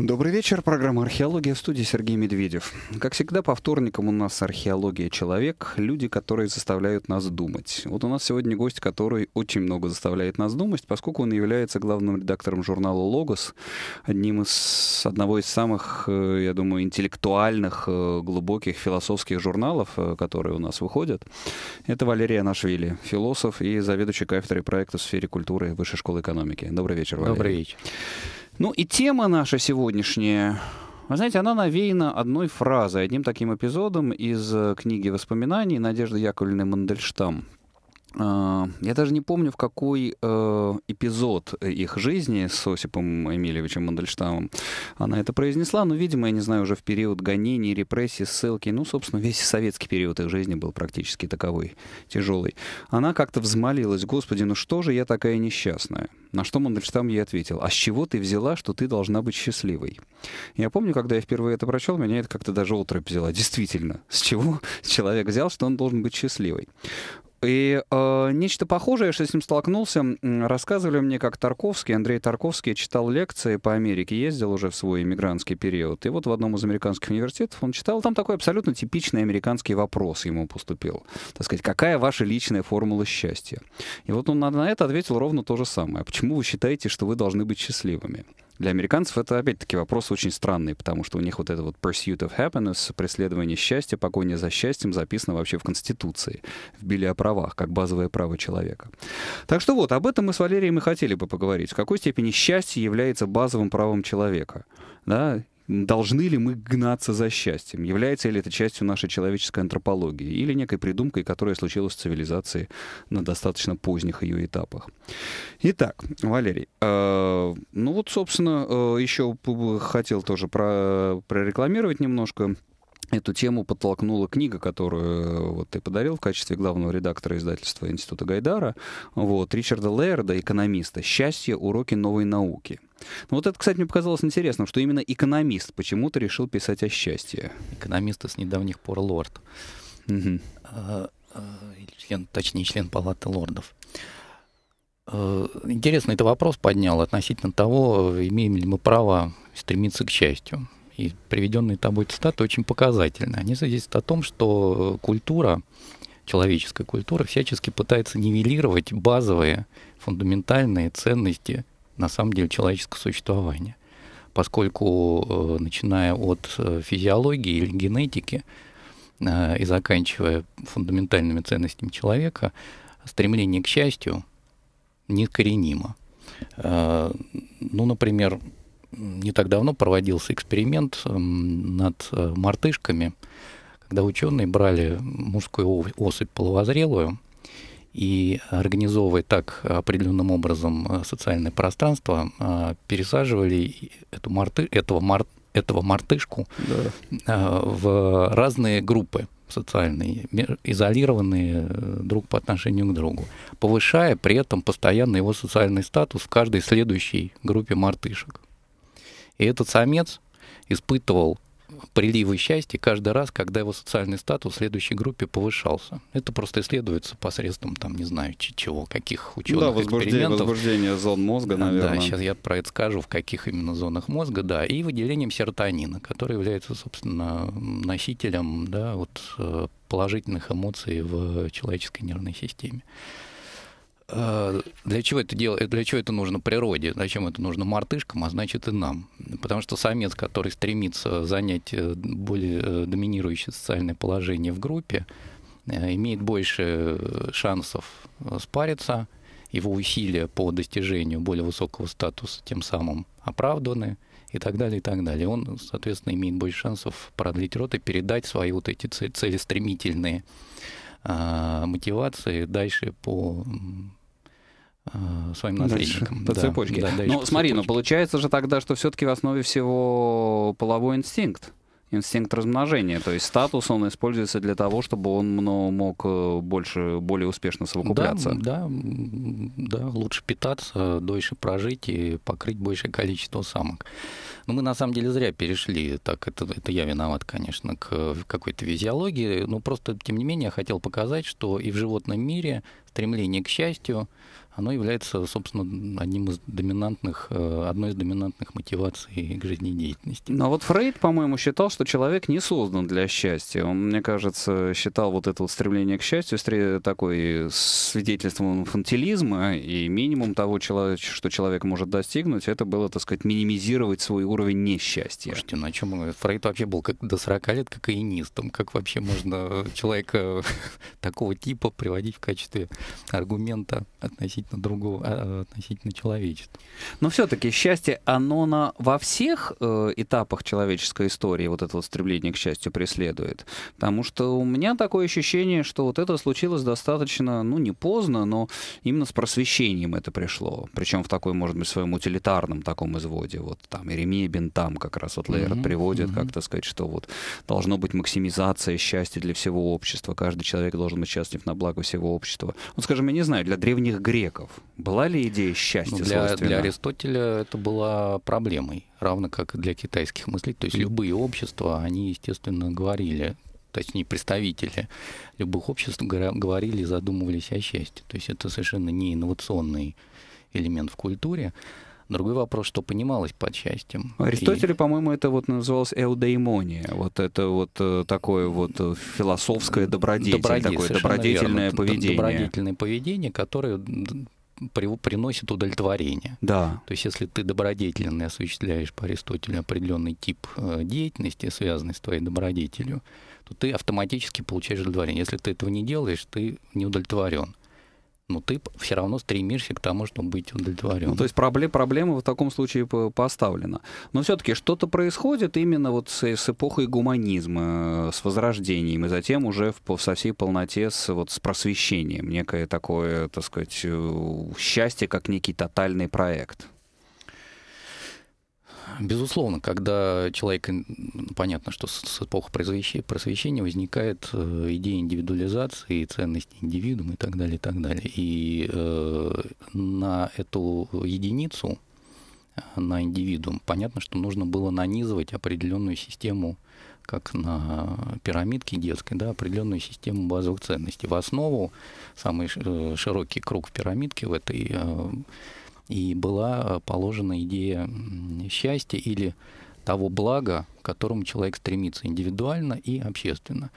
Добрый вечер. Программа «Археология» в студии Сергей Медведев. Как всегда, по вторникам у нас «Археология. Человек». Люди, которые заставляют нас думать. Вот у нас сегодня гость, который очень много заставляет нас думать, поскольку он является главным редактором журнала «Логос», одним из, одного из самых, э, я думаю, интеллектуальных, э, глубоких философских журналов, э, которые у нас выходят. Это Валерий Нашвили, философ и заведующий кафедрой проекта в сфере культуры Высшей школы экономики. Добрый вечер, Валерий. Добрый вечер. Ну и тема наша сегодняшняя, вы знаете, она навеяна одной фразой, одним таким эпизодом из э, книги воспоминаний Надежды Яковлевны Мандельштам. А, я даже не помню, в какой э, эпизод их жизни с Осипом Эмильевичем Мандельштамом она это произнесла, но, видимо, я не знаю, уже в период гонений, репрессий, ссылки, ну, собственно, весь советский период их жизни был практически таковой, тяжелый. Она как-то взмолилась, «Господи, ну что же я такая несчастная?» На что Мандельштам ей ответил, «А с чего ты взяла, что ты должна быть счастливой?» Я помню, когда я впервые это прочел, меня это как-то даже отрыв взяла. Действительно, с чего человек взял, что он должен быть счастливой? И э, нечто похожее, что с ним столкнулся, рассказывали мне, как Тарковский, Андрей Тарковский читал лекции по Америке, ездил уже в свой иммигрантский период. И вот в одном из американских университетов он читал, там такой абсолютно типичный американский вопрос ему поступил. Так сказать, какая ваша личная формула счастья? И вот он на это ответил ровно то же самое. Почему вы считаете, что вы должны быть счастливыми? Для американцев это, опять-таки, вопрос очень странный, потому что у них вот это вот pursuit of happiness, преследование счастья, погоня за счастьем записано вообще в Конституции, в Биле о правах, как базовое право человека. Так что вот, об этом мы с Валерием и хотели бы поговорить. В какой степени счастье является базовым правом человека? Да? Должны ли мы гнаться за счастьем? Является ли это частью нашей человеческой антропологии или некой придумкой, которая случилась в цивилизации на достаточно поздних ее этапах? Итак, Валерий, э, ну вот, собственно, э, еще хотел тоже про, прорекламировать немножко. Эту тему подтолкнула книга, которую э, вот, ты подарил в качестве главного редактора издательства Института Гайдара, вот, Ричарда Лэрда, экономиста «Счастье. Уроки новой науки». Ну вот это, кстати, мне показалось интересным, что именно экономист почему-то решил писать о счастье. Экономист с недавних пор лорд. А, а, член, точнее, член Палаты лордов. А, Интересно, это вопрос поднял относительно того, имеем ли мы право стремиться к счастью. И приведенные тобой цитаты очень показательны. Они свидетельствуют о том, что культура, человеческая культура всячески пытается нивелировать базовые фундаментальные ценности на самом деле человеческое существование, Поскольку, э, начиная от э, физиологии или генетики э, и заканчивая фундаментальными ценностями человека, стремление к счастью некоренимо. Ну, например, не так давно проводился эксперимент над мартышками, когда ученые брали мужскую особь половозрелую, и организовывая так определенным образом э, социальное пространство, а, пересаживали эту марты, этого, мар, этого мартышку да. А, в разные группы социальные, изолированные э, друг по отношению к другу, повышая при этом постоянно его социальный статус в каждой следующей группе мартышек. И этот самец испытывал приливы счастья каждый раз, когда его социальный статус в следующей группе повышался. Это просто исследуется посредством, там, не знаю, чего, каких ученых да, возбуждение, экспериментов. возбуждение зон мозга, наверное. Да, сейчас я про это скажу, в каких именно зонах мозга, да, и выделением серотонина, который является, собственно, носителем, да, вот э, положительных эмоций в человеческой нервной системе. Э, для чего это дело, для чего это нужно природе, зачем это нужно мартышкам, а значит и нам. Потому что самец, который стремится занять э, более э, доминирующее социальное положение в группе, имеет больше шансов спариться, его усилия по достижению более высокого статуса тем самым оправданы и так далее, и так далее. Он, соответственно, имеет больше шансов продлить рот и передать свои вот эти цели стремительные мотивации дальше по Э, своим наследником. По да, цепочке. Да, дальше ну, но по смотри, ну, цепочке. но получается же тогда, что все-таки в основе всего половой инстинкт инстинкт размножения. То есть статус он используется для того, чтобы он мог э, больше, более успешно совокупляться. Да, да, да, лучше питаться, дольше прожить и покрыть большее количество самок. Но ну, мы на самом деле зря перешли, так это, это я виноват, конечно, к какой-то физиологии, но просто, тем не менее, я хотел показать, что и в животном мире стремление к счастью, оно является, собственно, одним из доминантных, э, одной из доминантных мотиваций к жизнедеятельности. Но вот Фрейд, по-моему, считал, что человек не создан для счастья. Он, мне кажется, считал вот это вот стремление к счастью такой свидетельством инфантилизма, и минимум того, что человек может достигнуть, это было, так сказать, минимизировать свой уровень несчастья. Слушайте, ну о чем Фрейд вообще был как до 40 лет кокаинистом. Как вообще можно человека такого типа приводить в качестве аргумента относительно относительно другого, а, а, относительно человечества. Но все-таки счастье, оно на, во всех э, этапах человеческой истории, вот это вот стремление к счастью преследует. Потому что у меня такое ощущение, что вот это случилось достаточно, ну, не поздно, но именно с просвещением это пришло. Причем в такой, может быть, своем утилитарном таком изводе. Вот там Иеремия Бентам как раз вот Лейер mm-hmm. приводит, mm-hmm. как, то сказать, что вот должно быть максимизация счастья для всего общества. Каждый человек должен быть счастлив на благо всего общества. Вот, скажем, я не знаю, для древних греков греков? Была ли идея счастья ну, для, для Аристотеля это была проблемой, равно как и для китайских мыслителей. То есть любые общества, они, естественно, говорили, точнее, представители любых обществ говорили и задумывались о счастье. То есть это совершенно не инновационный элемент в культуре. Другой вопрос, что понималось под счастьем. Аристотель, и... по-моему, это вот называлось эудеймония. Вот это вот э, такое вот э, философское добродетель, добродетель такое добродетельное верно. поведение. Добродетельное поведение, которое приносит удовлетворение. Да. То есть, если ты добродетельно осуществляешь по Аристотелю определенный тип э, деятельности, связанный с твоей добродетелью, то ты автоматически получаешь удовлетворение. Если ты этого не делаешь, ты не удовлетворен но ты все равно стремишься к тому, чтобы быть удовлетворенным. Ну, то есть проблем, проблема в таком случае поставлена. Но все-таки что-то происходит именно вот с, с эпохой гуманизма, э, с возрождением, и затем уже в, со всей полноте с, вот, с просвещением, некое такое, так сказать, э, счастье, как некий тотальный проект. Безусловно, когда человек, понятно, что с эпохи просвещения возникает э, идея индивидуализации, ценности индивидуума и так далее, и так далее. И э, на эту единицу, э, на индивидуум, понятно, что нужно было нанизывать определенную систему, как на пирамидке детской, да, определенную систему базовых ценностей. В основу самый э, широкий круг пирамидки в этой э, и была э, положена идея счастья или того блага, к которому человек стремится индивидуально и общественно.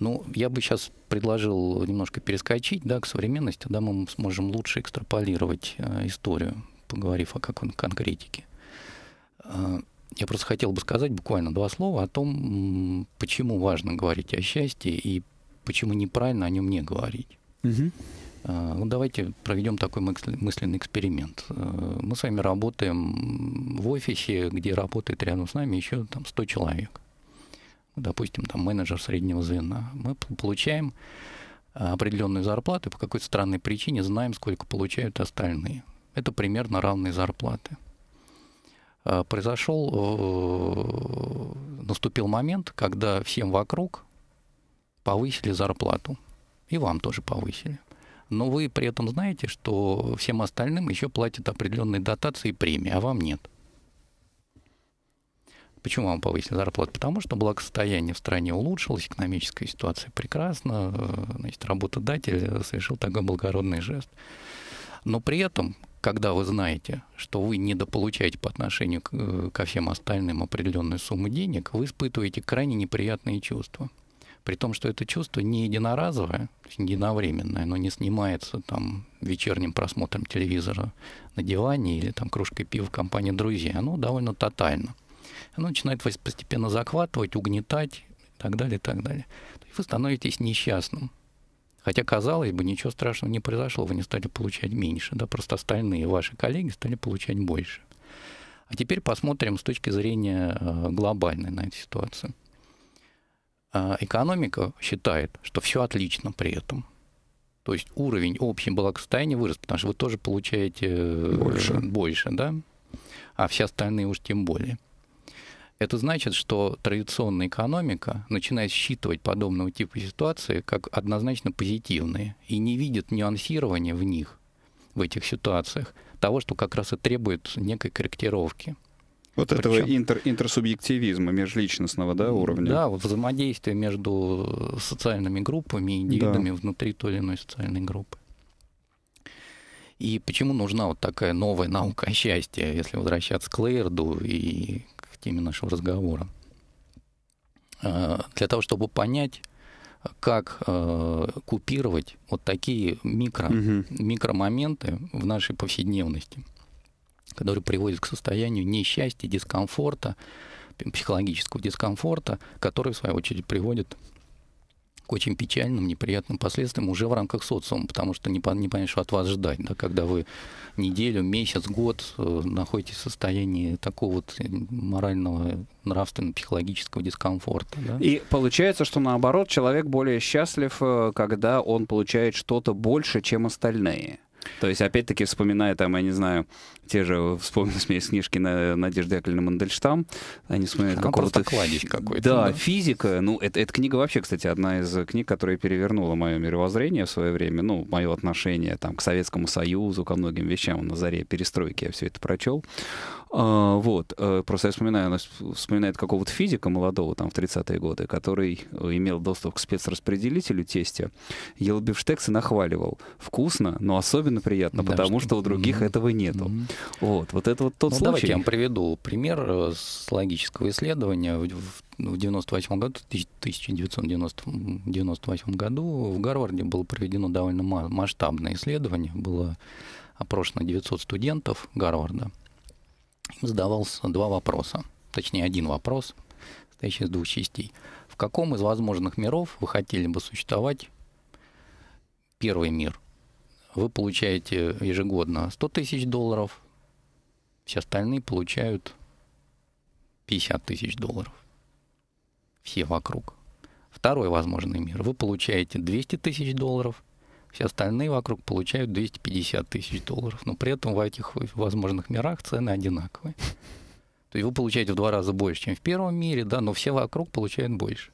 Ну, я бы сейчас предложил немножко перескочить да, к современности, да, мы сможем лучше экстраполировать э, историю, поговорив о каком конкретике. Э, я просто хотел бы сказать буквально два слова о том, почему важно говорить о счастье и почему неправильно о нем не говорить. Угу. А, ну, давайте проведем такой мысленный эксперимент. Э, мы с вами работаем в офисе, где работает рядом с нами еще там, 100 человек. Допустим, там менеджер среднего звена. Мы получаем определенную зарплату, и по какой-то странной причине знаем, сколько получают остальные. Это примерно равные зарплаты. А, Произошел, э, наступил момент, когда всем вокруг повысили зарплату. И вам тоже повысили но вы при этом знаете, что всем остальным еще платят определенные дотации и премии, а вам нет. Почему вам повысили зарплату? Потому что благосостояние в стране улучшилось, экономическая ситуация прекрасна, э, значит, работодатель э, совершил такой благородный жест. Но при этом, когда вы знаете, что вы недополучаете по отношению к, э, ко всем остальным определенную сумму денег, вы испытываете крайне неприятные чувства. При том, что это чувство не единоразовое, не единовременное, но не снимается там вечерним просмотром телевизора на диване или там кружкой пива в компании друзей. Оно довольно тотально. Оно начинает вас постепенно захватывать, угнетать и так далее, и так далее. И вы становитесь несчастным. Хотя, казалось бы, ничего страшного не произошло, вы не стали получать меньше, да, просто остальные ваши коллеги стали получать больше. А теперь посмотрим с точки зрения э, глобальной на эту ситуацию. А, экономика считает, что все отлично при этом. То есть уровень общего благосостояния вырос, потому что вы тоже получаете э, больше, больше да? а все остальные уж тем более. Это значит, что традиционная экономика начинает считывать подобного типа ситуации как однозначно позитивные и не видит нюансирования в них, в этих ситуациях, того, что как раз и требует некой корректировки – вот Причем... этого интер, интерсубъективизма межличностного да, уровня. Да, вот взаимодействие между социальными группами и индивидами да. внутри той или иной социальной группы. И почему нужна вот такая новая наука о счастье, если возвращаться к Лейерду и к теме нашего разговора? А, для того, чтобы понять, как а, купировать вот такие микро, угу. микромоменты в нашей повседневности который приводит к состоянию несчастья, дискомфорта, психологического дискомфорта, который, в свою очередь, приводит к очень печальным, неприятным последствиям уже в рамках социума, потому что не, не понимаешь, что от вас ждать, да, когда вы неделю, месяц, год э, находитесь в состоянии такого вот э, морального, нравственного, психологического дискомфорта. Да? И получается, что наоборот, человек более счастлив, э, когда он получает что-то больше, чем остальные. То есть, опять-таки, вспоминая там, я не знаю, те же, вспомнил смесь книжки на Надежды Яковлевны Мандельштам, они вспоминают Она какого-то... кладезь какой-то. Да, да, физика. Ну, это, эта книга вообще, кстати, одна из книг, которая перевернула мое мировоззрение в свое время, ну, мое отношение там к Советскому Союзу, ко многим вещам на заре перестройки я все это прочел. А, вот. Э, просто я вспоминаю, она вспоминает какого-то физика молодого, там, в 30-е годы, который э, имел доступ к спецраспределителю тесте, ел бифштекс и нахваливал. Вкусно, но особенно приятно, да, потому что... что у других mm-hmm. этого нету. Mm-hmm. Вот. Вот это вот тот ну, случай. Давайте я вам приведу пример э, с логического исследования. В 1998 году, в 1998 году в Гарварде было проведено довольно масштабное исследование. Было опрошено 900 студентов Гарварда задавался два вопроса, точнее один вопрос, состоящий из двух частей. В каком из возможных миров вы хотели бы существовать? Первый мир. Вы получаете ежегодно 100 тысяч долларов, все остальные получают 50 тысяч долларов. Все вокруг. Второй возможный мир. Вы получаете 200 тысяч долларов – все остальные вокруг получают 250 тысяч долларов. Но при этом в этих возможных мирах цены одинаковые. То есть вы получаете в два раза больше, чем в первом мире, да, но все вокруг получают больше.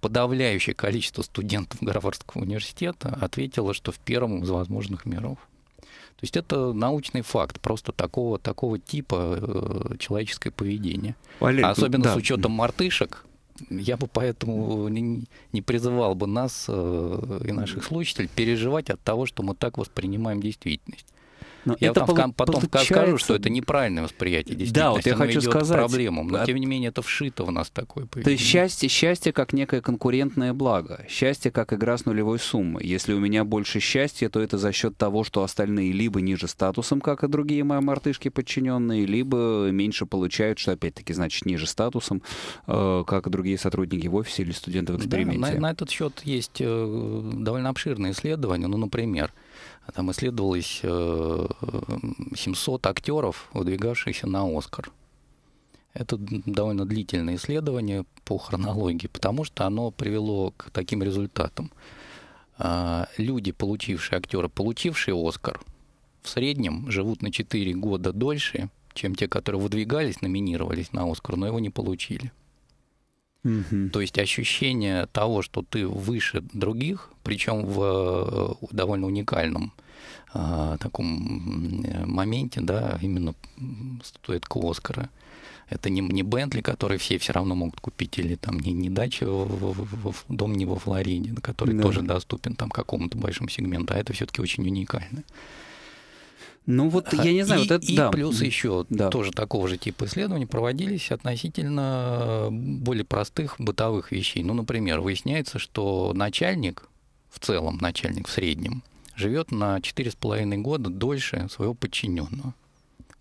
Подавляющее количество студентов Гарвардского университета ответило, что в первом из возможных миров. То есть это научный факт, просто такого, такого типа э, человеческое поведение. Валерий, Особенно да. с учетом мартышек, я бы поэтому не, не призывал бы нас э, и наших слушателей переживать от того, что мы так воспринимаем действительность. Но я это потом, пол- потом получается... скажу, что это неправильное восприятие действительно. Да, вот я хочу сказать. проблемам, но а тем не менее это вшито в нас такое поведение. То есть счастье, счастье как некое конкурентное благо, счастье как игра с нулевой суммой. Если у меня больше счастья, то это за счет того, что остальные либо ниже статусом, как и другие мои мартышки подчиненные, либо меньше получают, что опять-таки значит ниже статусом, э, как и другие сотрудники в офисе или студенты в эксперименте. Да, на, на этот счет есть э, довольно обширные исследования. Ну, например, а там исследовалось 700 э, актеров, выдвигавшихся на «Оскар». Это довольно длительное исследование по хронологии, потому что оно привело к таким результатам. А, люди, получившие актера, получившие «Оскар», в среднем живут на 4 года дольше, чем те, которые выдвигались, номинировались на «Оскар», но его не получили. Угу. То есть ощущение того, что ты выше других, причем в э, довольно уникальном э, таком моменте, да, именно статуэтка Оскара. Это не, не Бентли, который все все равно могут купить, или там не, не дача, в, в, в, дом не во Флориде, который да. тоже доступен там какому-то большому сегменту, а это все-таки очень уникально. Ну вот я не знаю, и, вот это и да. плюс еще да. тоже такого же типа исследований проводились относительно э, более простых бытовых вещей. Ну, например, выясняется, что начальник в целом, начальник в среднем, живет на четыре с половиной года дольше своего подчиненного.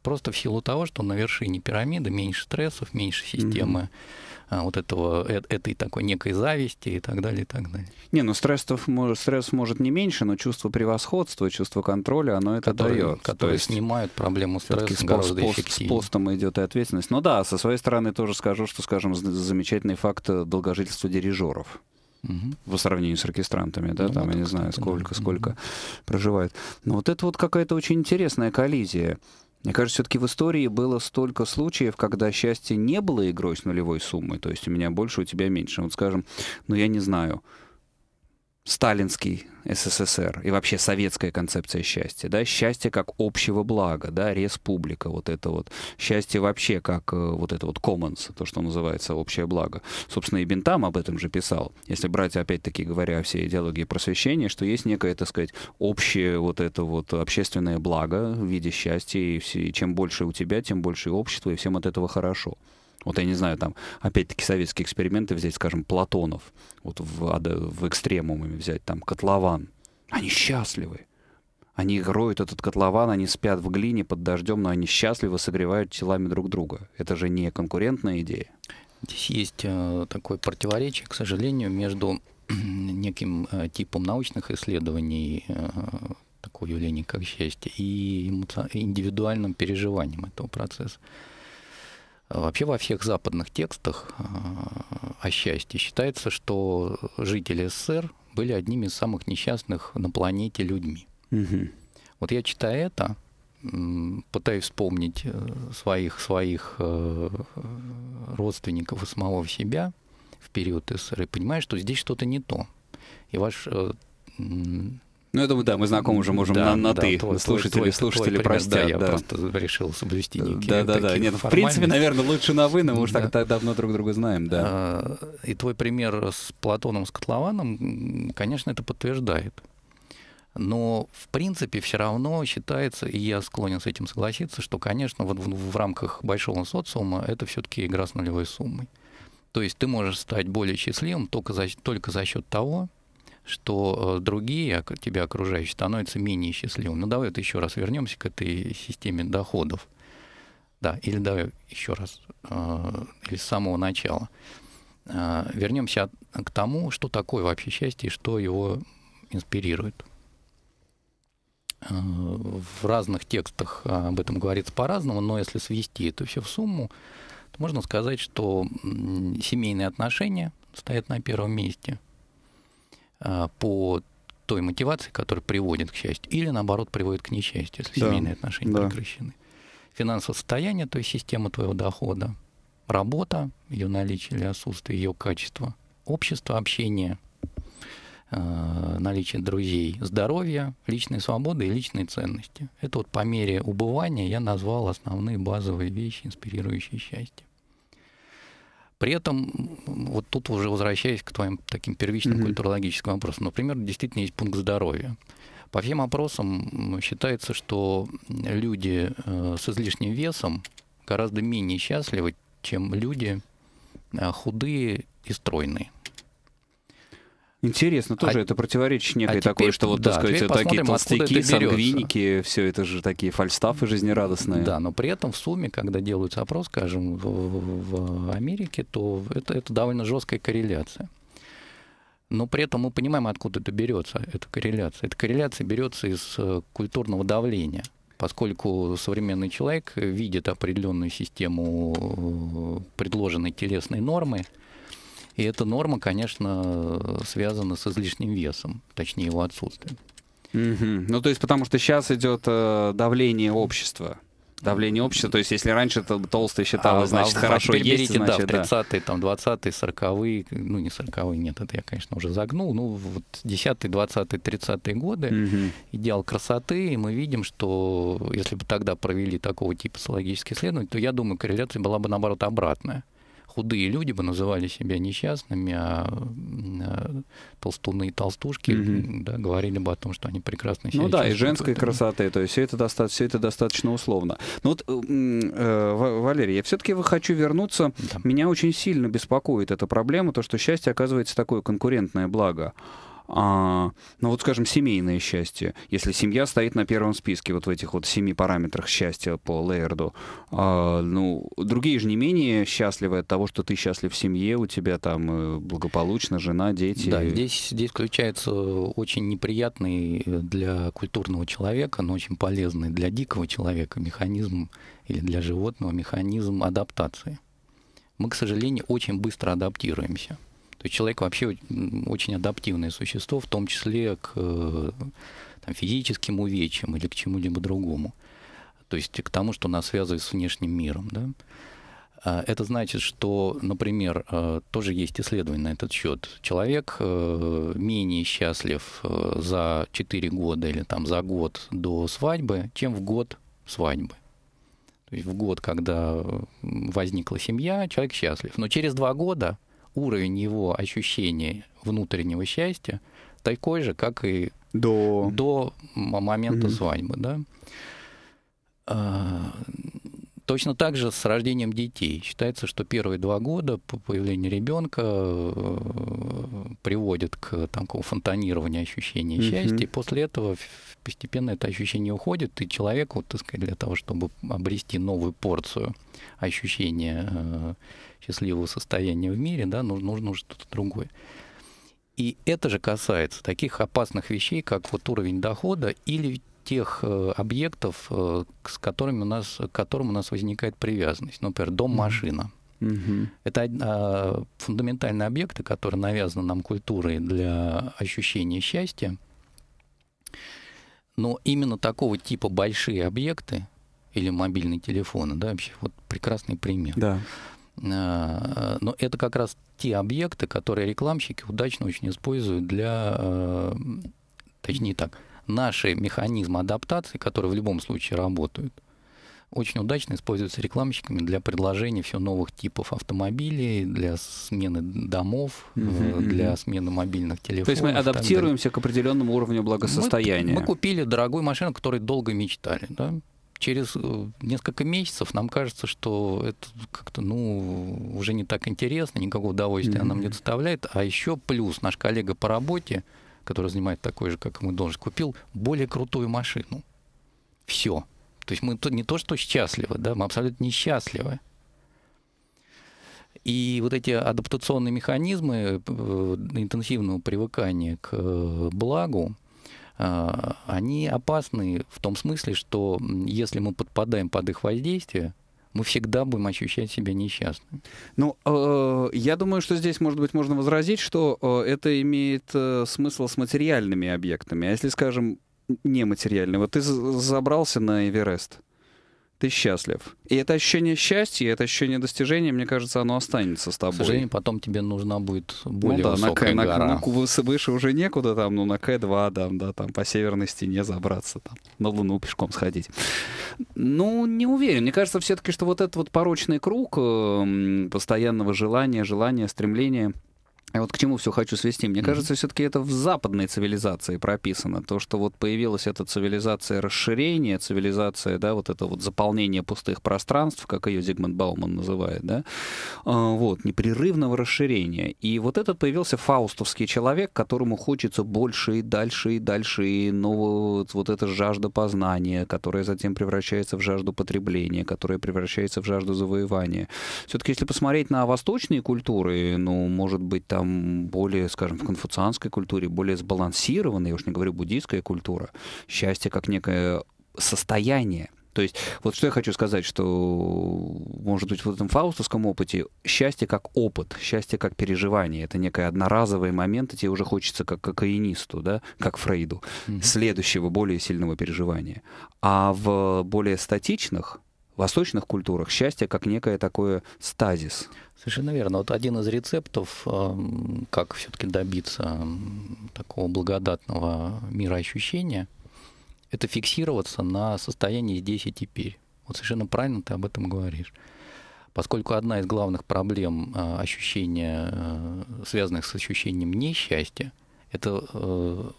Просто в силу того, что на вершине пирамиды меньше стрессов, меньше системы mm-hmm. а, вот этого, э- этой такой некой зависти и так далее, и так далее. Не, ну стрессов, может, стресс может не меньше, но чувство превосходства, чувство контроля, оно это которые, дает. Которые есть, снимают проблему стресса с, гораздо пост, эффективнее. С постом идет и ответственность. Ну да, со своей стороны тоже скажу, что, скажем, замечательный факт э, долгожительства дирижеров угу. по сравнению с оркестрантами, да, ну, там, вот я не знаю, сколько, да. сколько угу. проживает. Но вот это вот какая-то очень интересная коллизия. Мне кажется, все-таки в истории было столько случаев, когда счастье не было игрой с нулевой суммой. То есть у меня больше, у тебя меньше. Вот скажем, ну я не знаю, сталинский СССР и вообще советская концепция счастья, да, счастье как общего блага, да, республика, вот это вот, счастье вообще как э, вот это вот commons, то, что называется общее благо. Собственно, и Бентам об этом же писал, если брать, опять-таки говоря, все идеологии просвещения, что есть некое, так сказать, общее вот это вот общественное благо в виде счастья, и, все, и чем больше у тебя, тем больше и общество, и всем от этого хорошо. Вот я не знаю, там, опять-таки, советские эксперименты взять, скажем, Платонов, вот в, в экстремуме взять, там, котлован. Они счастливы. Они роют этот котлован, они спят в глине под дождем, но они счастливо согревают телами друг друга. Это же не конкурентная идея. Здесь есть э, такое противоречие, к сожалению, между неким э, типом научных исследований э, такого явления, как счастье, и индивидуальным переживанием этого процесса. Вообще во всех западных текстах э, о счастье считается, что жители СССР были одними из самых несчастных на планете людьми. Угу. Вот я читаю это, пытаюсь вспомнить э, своих, своих э, родственников и самого себя в период СССР и понимаю, что здесь что-то не то. И ваш ну, я думаю, да, мы знакомы уже, можем да, на, на да, ты. Твой, слушатели, твой, слушатели, твой, простят. Да, я да. просто решил соблюсти некие Да, да, да. Нет, ну, в принципе, наверное, лучше на вы, но мы уж да. так, так давно друг друга знаем, да. А, и твой пример с Платоном, с Котлованом, конечно, это подтверждает. Но, в принципе, все равно считается, и я склонен с этим согласиться, что, конечно, вот в, в рамках большого социума это все-таки игра с нулевой суммой. То есть ты можешь стать более счастливым только за, только за счет того, что э, другие, тебя окружающие, становятся менее счастливыми. Ну, давай вот еще раз вернемся к этой системе доходов. Да, или давай еще раз, э, или с самого начала. Э, вернемся к тому, что такое вообще счастье и что его инспирирует. В разных текстах об этом говорится по-разному, но если свести это все в сумму, то можно сказать, что семейные отношения стоят на первом месте – Э, по той мотивации, которая приводит к счастью, или наоборот приводит к несчастью, если да. семейные отношения да. прекращены. Финансовое состояние, то есть система твоего дохода, работа, ее наличие или отсутствие, ее качество, общество, общение, э, наличие друзей, здоровье, личные свободы и личные ценности. Это вот по мере убывания я назвал основные базовые вещи, инспирирующие счастье. При этом, вот тут уже возвращаясь к твоим таким первичным mm-hmm. культурологическим вопросам, например, действительно есть пункт здоровья. По всем опросам считается, что люди э, с излишним весом гораздо менее счастливы, чем люди э, худые и стройные. Интересно, а тоже а... это противоречит а некой а такой, что вот, да, так сказать, такие толстяки, сангвиники, все это же такие фальстафы жизнерадостные. Да, но при этом в сумме, когда делают опрос, скажем, в, в Америке, то это, это довольно жесткая корреляция. Но при этом мы понимаем, откуда это берется, эта корреляция. Эта корреляция берется из э, культурного давления поскольку современный человек видит определенную систему э, предложенной телесной нормы, и эта норма, конечно, связана с излишним весом, точнее его отсутствием. Угу. Ну, то есть, потому что сейчас идет э, давление общества. Давление общества, то есть, если раньше это толстый считал, а, значит, а, хорошо есть, значит, да, в 30-е, там, 20-е, 40-е, ну, не 40-е, нет, это я, конечно, уже загнул, ну, вот 10-е, 20-е, 30-е годы, угу. идеал красоты, и мы видим, что если бы тогда провели такого типа социологические исследования, то, я думаю, корреляция была бы, наоборот, обратная худые люди бы называли себя несчастными, а, а толстуны и толстушки угу. да, говорили бы о том, что они прекрасно ну себя Ну да, и женской красоты, то есть все это, доста- все это достаточно условно. Но ну вот, э, Валерий, я все-таки хочу вернуться. Да. Меня очень сильно беспокоит эта проблема, то, что счастье оказывается такое конкурентное благо. А, ну вот, скажем, семейное счастье. Если семья стоит на первом списке вот в этих вот семи параметрах счастья по Лейерду, а, ну, другие же не менее счастливы от того, что ты счастлив в семье, у тебя там э, благополучно, жена, дети. Да, здесь, здесь включается очень неприятный э, для культурного человека, но очень полезный для дикого человека механизм или для животного механизм адаптации. Мы, к сожалению, очень быстро адаптируемся. То есть человек вообще очень адаптивное существо, в том числе к э, там, физическим увечьям или к чему-либо другому. То есть к тому, что нас связывает с внешним миром. Да? А, это значит, что, например, э, тоже есть исследование на этот счет. Человек э, менее счастлив за 4 года или там, за год до свадьбы, чем в год свадьбы. То есть в год, когда возникла семья, человек счастлив. Но через два года уровень его ощущения внутреннего счастья такой же, как и до, до момента mm-hmm. свадьбы. Да? А, точно так же с рождением детей. Считается, что первые два года по появлению ребенка э, приводит к э, такому фонтанированию ощущения mm-hmm. счастья, и после этого постепенно это ощущение уходит, и человек, вот, так сказать, для того, чтобы обрести новую порцию ощущения э, счастливого состояния в мире, да, нужно, нужно что-то другое. И это же касается таких опасных вещей, как вот уровень дохода или тех э, объектов, э, с которыми у нас, к которым у нас возникает привязанность. Например, дом-машина. Угу. Это а, фундаментальные объекты, которые навязаны нам культурой для ощущения счастья. Но именно такого типа большие объекты или мобильные телефоны, да, вообще вот прекрасный пример. Да. А, но это как раз те объекты, которые рекламщики удачно очень используют для, а, точнее так, наши механизмы адаптации, которые в любом случае работают – очень удачно используется рекламщиками для предложения все новых типов автомобилей, для смены домов, э, для смены мобильных телефонов. То есть мы адаптируемся к определенному уровню благосостояния. Мы, мы купили дорогую машину, которой долго мечтали, да? через э, несколько месяцев нам кажется, что это как-то, ну, уже не так интересно, никакого удовольствия mm-hmm. она мне доставляет. А еще плюс наш коллега по работе, который занимает такой же, как и мы должен, купил более крутую машину. Все. То есть мы не то что счастливы, да, мы абсолютно несчастливы. И вот эти адаптационные механизмы э, интенсивного привыкания к э, благу, э, они опасны в том смысле, что если мы подпадаем под их воздействие, мы всегда будем ощущать себя несчастными. Ну, э, я думаю, что здесь, может быть, можно возразить, что э, это имеет э, смысл с материальными объектами. А если, скажем, нематериального. Ты забрался на Эверест. Ты счастлив. И это ощущение счастья, это ощущение достижения, мне кажется, оно останется с тобой. К сожалению, потом тебе нужна будет более ну, да, высокая на, гора. На, ну, выше уже некуда, там, ну, на К2, да, да, там, по северной стене забраться, там, на Луну пешком сходить. Ну, не уверен. Мне кажется все-таки, что вот этот вот порочный круг эм, постоянного желания, желания, стремления — я а вот к чему все хочу свести. Мне mm-hmm. кажется, все-таки это в западной цивилизации прописано. То, что вот появилась эта цивилизация расширения, цивилизация, да, вот это вот заполнение пустых пространств, как ее Зигмунд Бауман называет, да, а, вот, непрерывного расширения. И вот этот появился фаустовский человек, которому хочется больше и дальше и дальше, и ну, вот, вот эта жажда познания, которая затем превращается в жажду потребления, которая превращается в жажду завоевания. Все-таки, если посмотреть на восточные культуры, ну, может быть, там более, скажем, в конфуцианской культуре, более сбалансированная, я уж не говорю буддийская культура, счастье как некое состояние, то есть вот что я хочу сказать, что, может быть, в этом фаустовском опыте счастье как опыт, счастье как переживание. Это некое одноразовый момент, и тебе уже хочется как кокаинисту, да, как Фрейду, mm-hmm. следующего, более сильного переживания. А в более статичных восточных культурах счастье как некое такое стазис. Совершенно верно. Вот один из рецептов, эм, как все-таки добиться эм, такого благодатного мира ощущения это фиксироваться на состоянии здесь и теперь. Вот совершенно правильно ты об этом говоришь. Поскольку одна из главных проблем э, ощущения, э, связанных с ощущением несчастья, это э,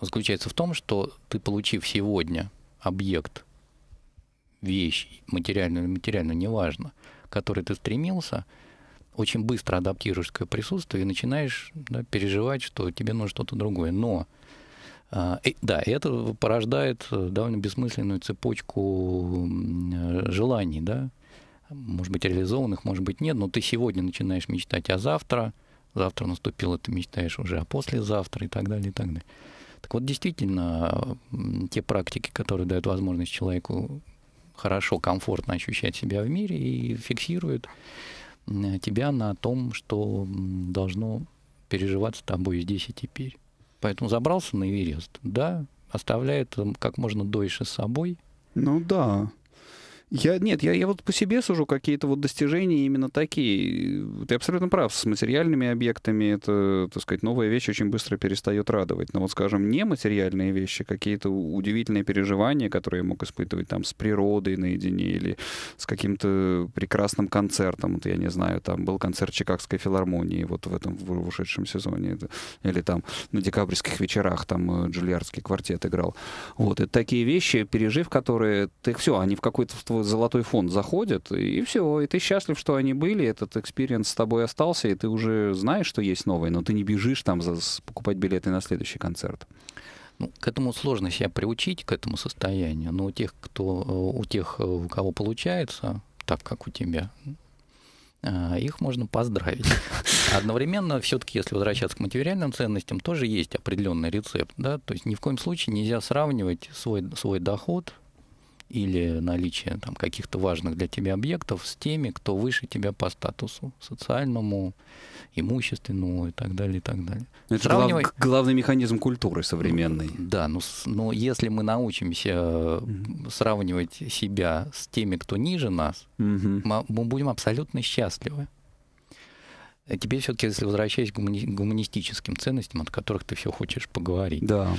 заключается в том, что ты, получив сегодня объект – вещь, материальную или материальную, неважно, к которой ты стремился, очень быстро адаптируешь к присутствию и начинаешь да, переживать, что тебе нужно что-то другое. Но и, а, э, да, это порождает э, довольно бессмысленную цепочку э, желаний, да, может быть, реализованных, может быть, нет, но ты сегодня начинаешь мечтать о завтра, завтра наступило, ты мечтаешь уже о послезавтра и так далее, и так далее. Так вот, действительно, те практики, которые дают возможность человеку хорошо, комфортно ощущать себя в мире и фиксирует тебя на том, что должно переживаться тобой здесь и теперь. Поэтому забрался на Эверест, да, оставляет как можно дольше с собой. Ну да, я, нет, я, я вот по себе сужу какие-то вот достижения именно такие. Ты абсолютно прав, с материальными объектами это, так сказать, новая вещь очень быстро перестает радовать. Но вот, скажем, нематериальные вещи, какие-то удивительные переживания, которые я мог испытывать там с природой наедине или с каким-то прекрасным концертом. Вот, я не знаю, там был концерт Чикагской филармонии вот в этом в ушедшем сезоне. Или там на декабрьских вечерах там э, Джульярдский квартет играл. Вот, это такие вещи, пережив которые, ты все, они в какой-то золотой фонд заходят и все, и ты счастлив, что они были, этот экспириенс с тобой остался, и ты уже знаешь, что есть новые, но ты не бежишь там за, покупать билеты на следующий концерт. Ну, к этому сложно себя приучить, к этому состоянию, но у тех, кто, э, у тех, э, у кого получается, так как у тебя, э, их можно поздравить. Одновременно, все-таки, если возвращаться к материальным ценностям, тоже есть определенный рецепт. Да? То есть ни в коем случае нельзя сравнивать свой, свой доход или наличие там, каких-то важных для тебя объектов с теми, кто выше тебя по статусу социальному, имущественному и так далее, и так далее. Ну, это Сравнивай... глав... главный механизм культуры современной. Да, но, ну, но ну, если мы научимся mm-hmm. сравнивать себя с теми, кто ниже нас, mm-hmm. мы, мы будем абсолютно счастливы. А теперь все-таки, если возвращаясь к гумани... гуманистическим ценностям, от которых ты все хочешь поговорить. Да.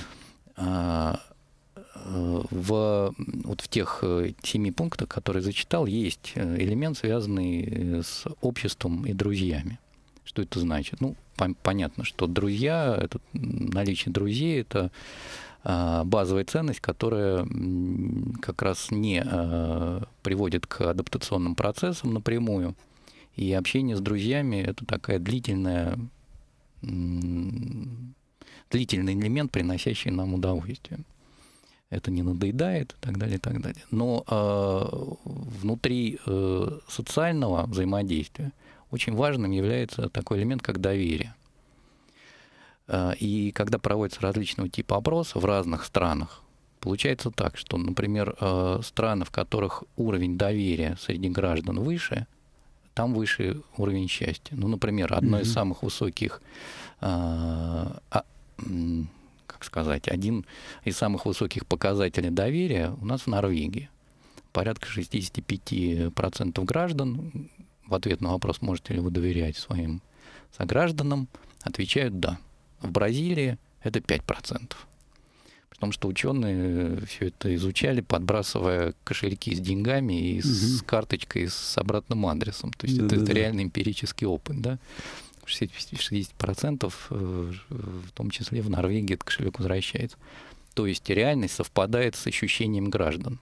А в, вот в тех э, семи пунктах, которые зачитал, есть э, элемент, связанный э, с обществом и друзьями. Что это значит? Ну, понятно, что друзья, это, наличие друзей – это а, базовая ценность, которая как раз не а, приводит к адаптационным процессам напрямую. И общение с друзьями – это такая длительная длительный элемент, приносящий нам удовольствие это не надоедает и так далее, и так далее. Но э, внутри э, социального взаимодействия очень важным является такой элемент, как доверие. Э, и когда проводятся различного типа опросов в разных странах, получается так, что, например, э, страны, в которых уровень доверия среди граждан выше, там выше уровень счастья. Ну, например, одно mm-hmm. из самых высоких э, а, так сказать. Один из самых высоких показателей доверия у нас в Норвегии. Порядка 65% граждан в ответ на вопрос, можете ли вы доверять своим согражданам, отвечают «да». В Бразилии это 5%. При том, что ученые э, все это изучали, подбрасывая кошельки с деньгами и угу. с карточкой с обратным адресом. То есть да, это, да, это да. реальный эмпирический опыт. Да? 60%, э, в том числе в Норвегии, этот кошелек возвращается. То есть реальность совпадает с ощущением граждан.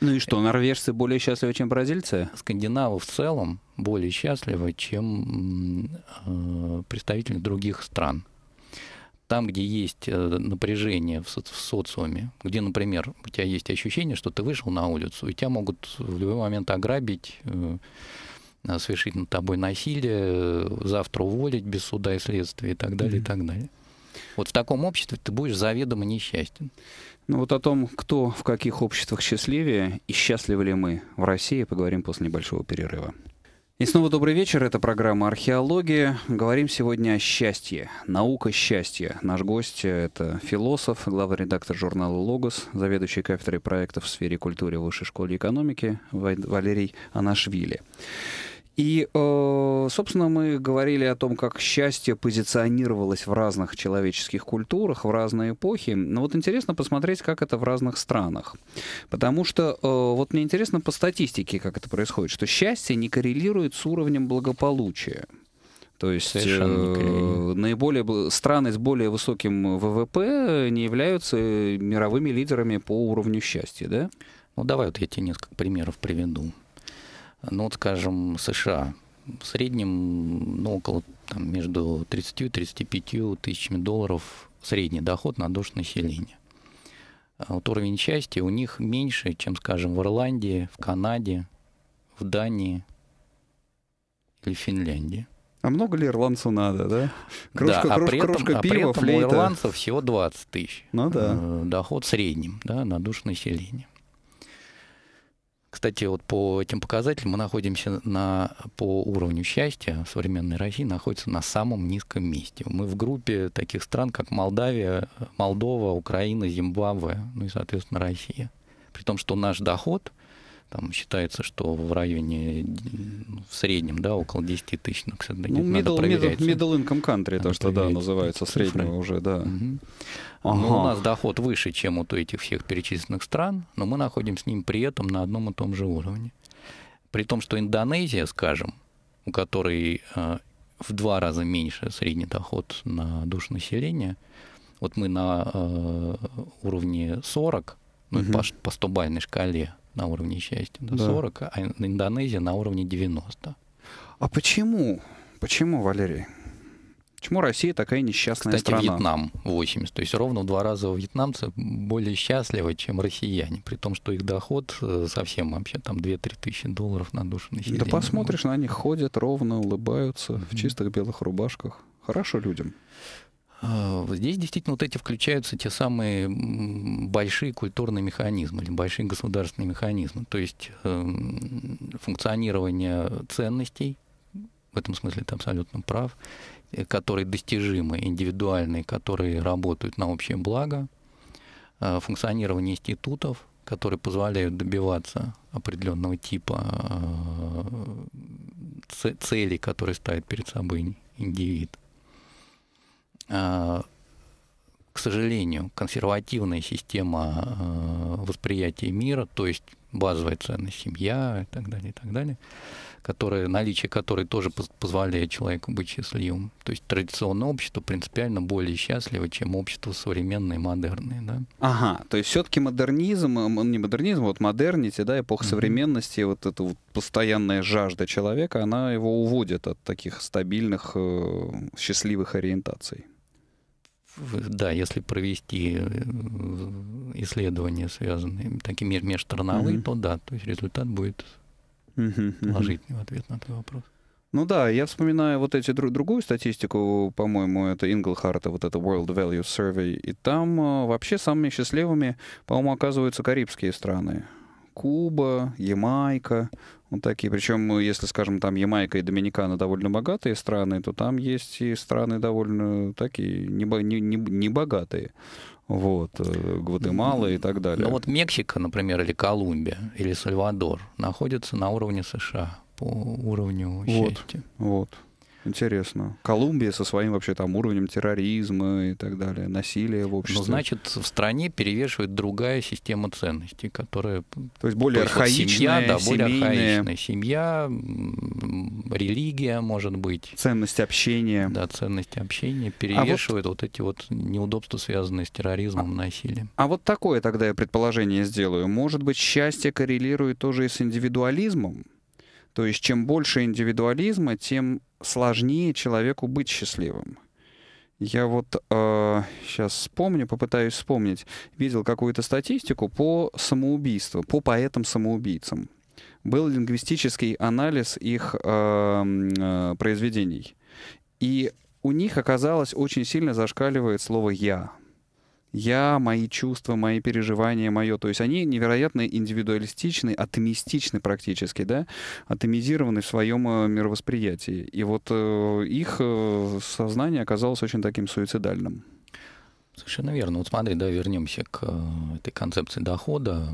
Ну и что, норвежцы более счастливы, чем бразильцы? Скандинавы в целом более счастливы, чем э, представители других стран. Там, где есть э, напряжение в, со в социуме, где, например, у тебя есть ощущение, что ты вышел на улицу, и тебя могут в любой момент ограбить, э, Э, совершить над тобой насилие, э, завтра уволить без суда и следствия и так далее, mm-hmm. и так далее. Вот в таком обществе ты будешь заведомо несчастен. Ну вот о том, кто в каких обществах счастливее и счастливы ли мы в России, поговорим после небольшого перерыва. И снова добрый вечер. Это программа «Археология». Говорим сегодня о счастье. Наука счастья. Наш гость — это философ, главный редактор журнала «Логос», заведующий кафедрой проектов в сфере культуры Высшей школы экономики Валерий Анашвили. И, э, собственно, мы говорили о том, как счастье позиционировалось в разных человеческих культурах, в разные эпохи. Но вот интересно посмотреть, как это в разных странах. Потому что э, вот мне интересно по статистике, как это происходит, что счастье не коррелирует с уровнем благополучия. То есть э, наиболее страны с более высоким ВВП не являются мировыми лидерами по уровню счастья, да? Ну давай вот я тебе несколько примеров приведу ну, вот, скажем, США. В среднем, ну, около там, между 30 и 35 тысячами долларов средний доход на душу населения. А вот уровень счастья у них меньше, чем, скажем, в Ирландии, в Канаде, в Дании или Финляндии. А много ли ирландцу надо, да? Кружка, да, а кружка, при этом, кружка пива, а при этом флейта. у ирландцев всего 20 тысяч. Ну да. Э, доход средним, да, на душу населения. Кстати, вот по этим показателям мы находимся на, по уровню счастья современной России находится на самом низком месте. Мы в группе таких стран, как Молдавия, Молдова, Украина, Зимбабве, ну и, соответственно, Россия. При том, что наш доход – там считается, что в районе в среднем, да, около 10 тысяч. Но, кстати, ну, middle, middle, middle income country, надо то, что, да, называется, среднего уже, да. Угу. Ага. Но ну, у нас доход выше, чем вот у этих всех перечисленных стран, но мы находимся с ним при этом на одном и том же уровне. При том, что Индонезия, скажем, у которой а, в два раза меньше средний доход на душу населения, вот мы на э, уровне 40, ну, угу. по, по 100 шкале, на уровне счастья, да, да. 40, а Индонезия на уровне 90. А почему? Почему, Валерий? Почему Россия такая несчастная Кстати, страна? Вьетнам 80. То есть ровно в два раза вьетнамцы более счастливы, чем россияне. При том, что их доход э, совсем вообще там 2-3 тысячи долларов на душу населения. Да посмотришь, на них ходят ровно, улыбаются, mm-hmm. в чистых белых рубашках. Хорошо людям. А, здесь действительно вот эти включаются те самые большие культурные механизмы или большие государственные механизмы, то есть эм, функционирование ценностей, в этом смысле ты абсолютно прав, э, которые достижимы, индивидуальные, которые работают на общее благо, а, функционирование институтов, которые позволяют добиваться определенного типа э, целей, которые ставит перед собой индивид – Э, к сожалению, консервативная система э, восприятия мира, то есть базовая ценность семья и так далее, и так далее, которая, наличие которой тоже позволяет человеку быть счастливым. То есть традиционное общество принципиально более счастливо, чем общество современное и модерное. Да? Ага, то есть все-таки модернизм, ну, не модернизм, вот модернити, да, эпоха mm-hmm. современности, вот эта вот постоянная жажда человека, она его уводит от таких стабильных, э, счастливых ориентаций да, если провести э, исследования, связанные такие межстрановые, mm-hmm. то да, то есть результат будет mm-hmm. положительный в ответ на твой вопрос. Ну да, я вспоминаю вот эти друг, другую статистику, по-моему, это Инглхарта, вот это World Value Survey, и там э, вообще самыми счастливыми, по-моему, оказываются карибские страны. Куба, Ямайка. Вот такие. Причем, ну, если, скажем, там Ямайка и Доминикана довольно богатые страны, то там есть и страны довольно такие небогатые. Не, не, вот, э, Гватемала и так далее. Ну вот Мексика, например, или Колумбия, или Сальвадор находятся на уровне США по уровню счастья. Вот, вот. Интересно. Колумбия со своим вообще там уровнем терроризма и так далее, насилия в ну, обществе. Ну, значит, в стране перевешивает другая система ценностей, которая... То есть более то архаичная, семья, да, более семейная. архаичная. Семья, религия, может быть. Ценность общения. Да, ценность общения перевешивает а вот... вот эти вот неудобства, связанные с терроризмом, а... насилием. А вот такое тогда я предположение сделаю. Может быть, счастье коррелирует тоже и с индивидуализмом? То есть чем больше индивидуализма, тем сложнее человеку быть счастливым. Я вот э, сейчас вспомню, попытаюсь вспомнить. Видел какую-то статистику по самоубийству, по поэтам-самоубийцам. Был лингвистический анализ их э, э, произведений. И у них оказалось очень сильно зашкаливает слово «я» я, мои чувства, мои переживания, мое. То есть они невероятно индивидуалистичны, атомистичны практически, да, атомизированы в своем э, мировосприятии. И вот э, их э, сознание оказалось очень таким суицидальным. Совершенно верно. Вот смотри, да, вернемся к этой концепции дохода,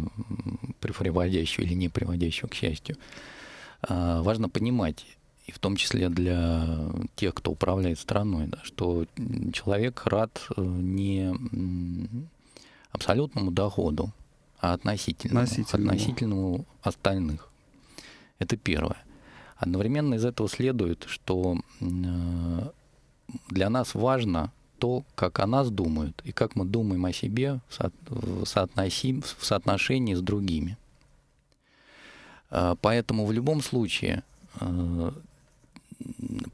приводящую или не приводящую к счастью. А, важно понимать, и в том числе для тех, кто управляет страной, да, что человек рад э, не абсолютному доходу, а относительному, относительному. относительному остальных. Это первое. Одновременно из этого следует, что э, для нас важно то, как о нас думают и как мы думаем о себе в, в соотношении с другими. Э, поэтому в любом случае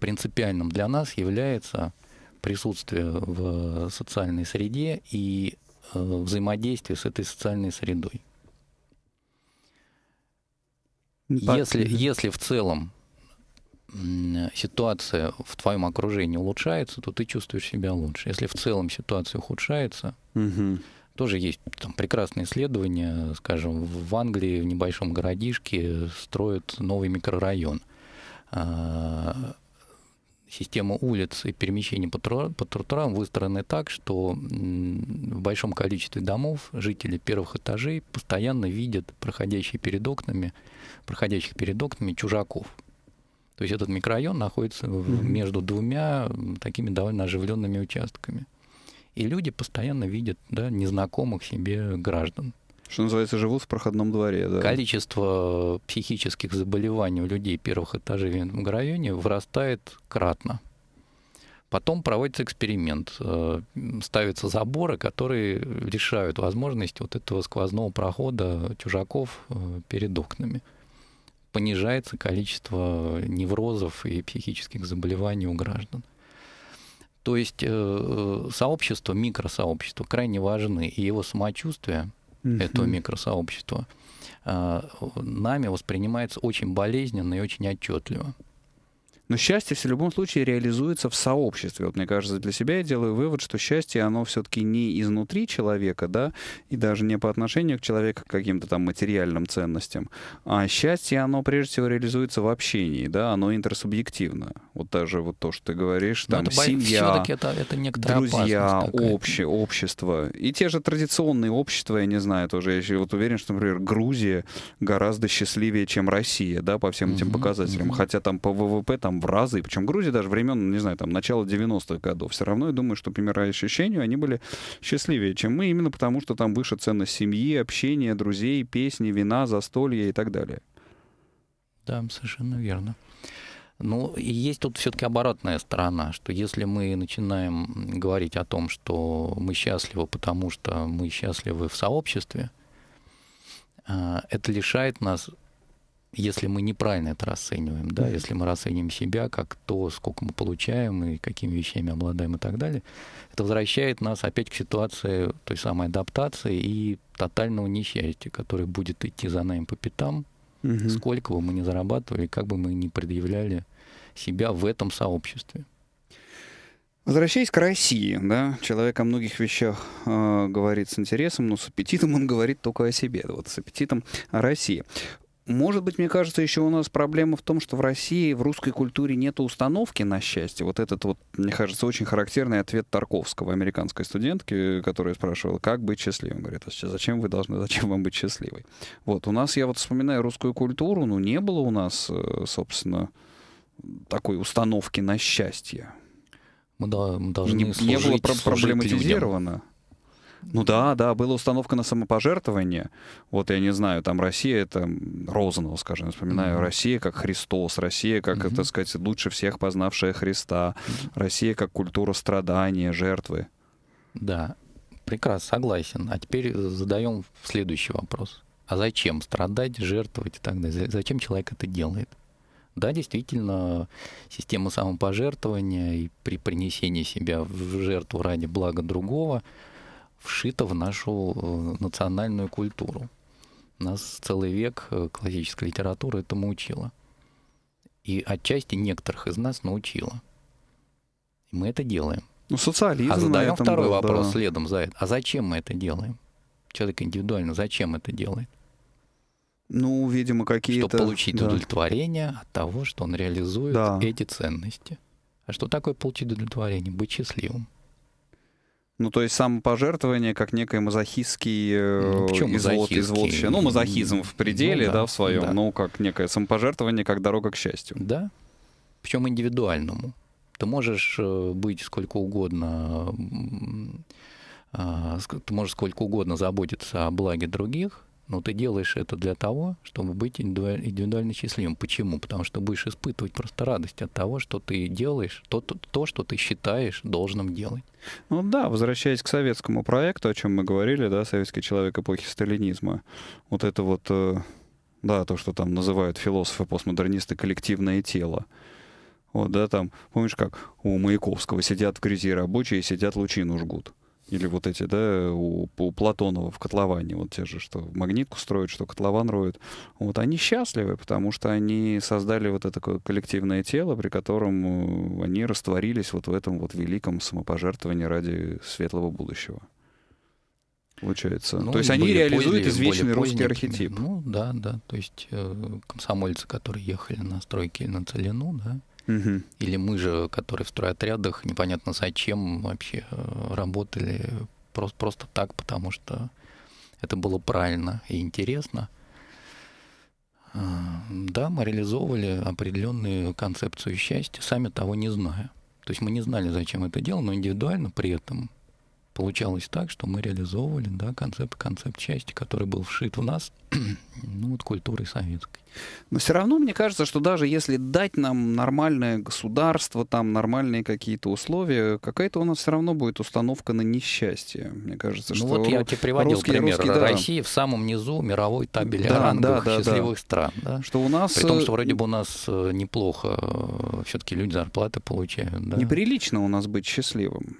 принципиальным для нас является присутствие в социальной среде и э, взаимодействие с этой социальной средой. Если, если в целом ситуация в твоем окружении улучшается, то ты чувствуешь себя лучше. Если в целом ситуация ухудшается, угу. тоже есть там прекрасные исследования, скажем, в Англии в небольшом городишке строят новый микрорайон. Э, система улиц и перемещений по, тру по тротуарам выстроены так, что в большом количестве домов жители первых этажей постоянно видят проходящие перед окнами, проходящих перед окнами чужаков. То есть этот микрорайон находится mm -hmm. между двумя такими довольно оживленными участками. И люди постоянно видят да, незнакомых себе граждан. Что называется, живут в проходном дворе. Да. Количество психических заболеваний у людей первых этажей в Винтомграйоне вырастает кратно. Потом проводится эксперимент. Э, ставятся заборы, которые лишают возможность вот этого сквозного прохода чужаков э, перед окнами. Понижается количество неврозов и психических заболеваний у граждан. То есть э, сообщество, микросообщество крайне важны, и его самочувствие – mm-hmm. этого микросообщества, а, нами воспринимается очень болезненно и очень отчетливо. Но счастье в любом случае реализуется в сообществе. Вот мне кажется, для себя я делаю вывод, что счастье, оно все-таки не изнутри человека, да, и даже не по отношению к человеку к каким-то там материальным ценностям, а счастье, оно прежде всего реализуется в общении, да, оно интерсубъективно. Вот даже вот то, что ты говоришь, ну, там это семья, это, это друзья, общее, общество. И те же традиционные общества, я не знаю, тоже я вот уверен, что, например, Грузия гораздо счастливее, чем Россия, да, по всем этим показателям. Хотя там по ВВП там в разы. Причем Грузии даже времен, не знаю, там, начала 90-х годов. Все равно я думаю, что по ощущению, они были счастливее, чем мы, именно потому что там выше ценность семьи, общения, друзей, песни, вина, застолья и так далее. Да, совершенно верно. Ну, и есть тут все-таки оборотная сторона, что если мы начинаем говорить о том, что мы счастливы, потому что мы счастливы в сообществе, а, это лишает нас если мы неправильно это расцениваем, да, если мы расцениваем себя как то, сколько мы получаем и какими вещами обладаем и так далее, это возвращает нас опять к ситуации той самой адаптации и тотального несчастья, которое будет идти за нами по пятам, угу. сколько бы мы ни зарабатывали, как бы мы ни предъявляли себя в этом сообществе. Возвращаясь к России, да, человек о многих вещах э, говорит с интересом, но с аппетитом он говорит только о себе. Вот с аппетитом о России. Может быть, мне кажется, еще у нас проблема в том, что в России, в русской культуре нет установки на счастье. Вот этот вот, мне кажется, очень характерный ответ Тарковского, американской студентки, которая спрашивала, как быть счастливым. Говорит, а зачем вы должны, зачем вам быть счастливой? Вот, у нас, я вот вспоминаю русскую культуру, ну, не было у нас, э, собственно, такой установки на счастье. Мы, да, мы должны не, служить, не было проблематизировано. Людям. Ну да, да, была установка на самопожертвование. Вот я не знаю, там Россия это Розанова, скажем, вспоминаю, mm-hmm. Россия как Христос, Россия как, mm-hmm. так сказать, лучше всех познавшая Христа, mm-hmm. Россия как культура страдания, жертвы. Да, прекрасно, согласен. А теперь э, задаем следующий вопрос. А зачем страдать, жертвовать и так далее? Зачем человек это делает? Да, действительно, система самопожертвования и при принесении себя в жертву ради блага другого – вшито в нашу э, национальную культуру. Нас целый век э, классическая литература этому учила. И отчасти некоторых из нас научила. И мы это делаем. Ну, социализм. А задаем второй был, вопрос да. следом за это. А зачем мы это делаем? Человек индивидуально, зачем это делает? Ну, видимо, какие-то... Чтобы получить да. удовлетворение от того, что он реализует да. эти ценности. А что такое получить удовлетворение? Быть счастливым. Ну, то есть самопожертвование как некое мазохистский э, ну, извод, изводщина. Ну, мазохизм в пределе, ну, да, да, в своем, да. ну, как некое самопожертвование, как дорога к счастью. Да, причем индивидуальному. Ты можешь э, быть сколько угодно, а, ты можешь сколько угодно заботиться о благе других, но ты делаешь это для того, чтобы быть индивидуально счастливым. Почему? Потому что будешь испытывать просто радость от того, что ты делаешь, то, то, то что ты считаешь должным делать. Ну да, возвращаясь к советскому проекту, о чем мы говорили, да, советский человек эпохи сталинизма, вот это вот, э, да, то, что там называют философы-постмодернисты коллективное тело. Вот, да, там, помнишь, как у Маяковского сидят в грязи рабочие, сидят лучину жгут. Или вот эти, да, у, у Платонова в котловане, вот те же, что магнитку строят, что котлован роют. Вот они счастливы, потому что они создали вот это такое коллективное тело, при котором э, они растворились вот в этом вот великом самопожертвовании ради светлого будущего. Получается. Ну, то есть они реализуют поздние, извечный русский поздние, архетип. Ну да, да. То есть э, комсомольцы, которые ехали на стройки на Целину, да, Угу. Или мы же, которые в стройотрядах, непонятно зачем вообще э, работали просто, просто так, потому что это было правильно и интересно. А, да, мы реализовывали определенную концепцию счастья, сами того не зная. То есть мы не знали, зачем это дело, но индивидуально при этом получалось так, что мы реализовывали да, концепт, концепт части, который был вшит в нас ну, вот, культурой советской. Но все равно мне кажется, что даже если дать нам нормальное государство, там нормальные какие-то условия, какая-то у нас все равно будет установка на несчастье. Мне кажется, ну, что вот я тебе приводил русские, пример. Русские, да. Россия в самом низу мировой табель да, да, да, счастливых да. стран. Да? Что у нас... При том, э, что вроде бы у нас э, неплохо э, все-таки люди зарплаты получают. Да? Неприлично у нас быть счастливым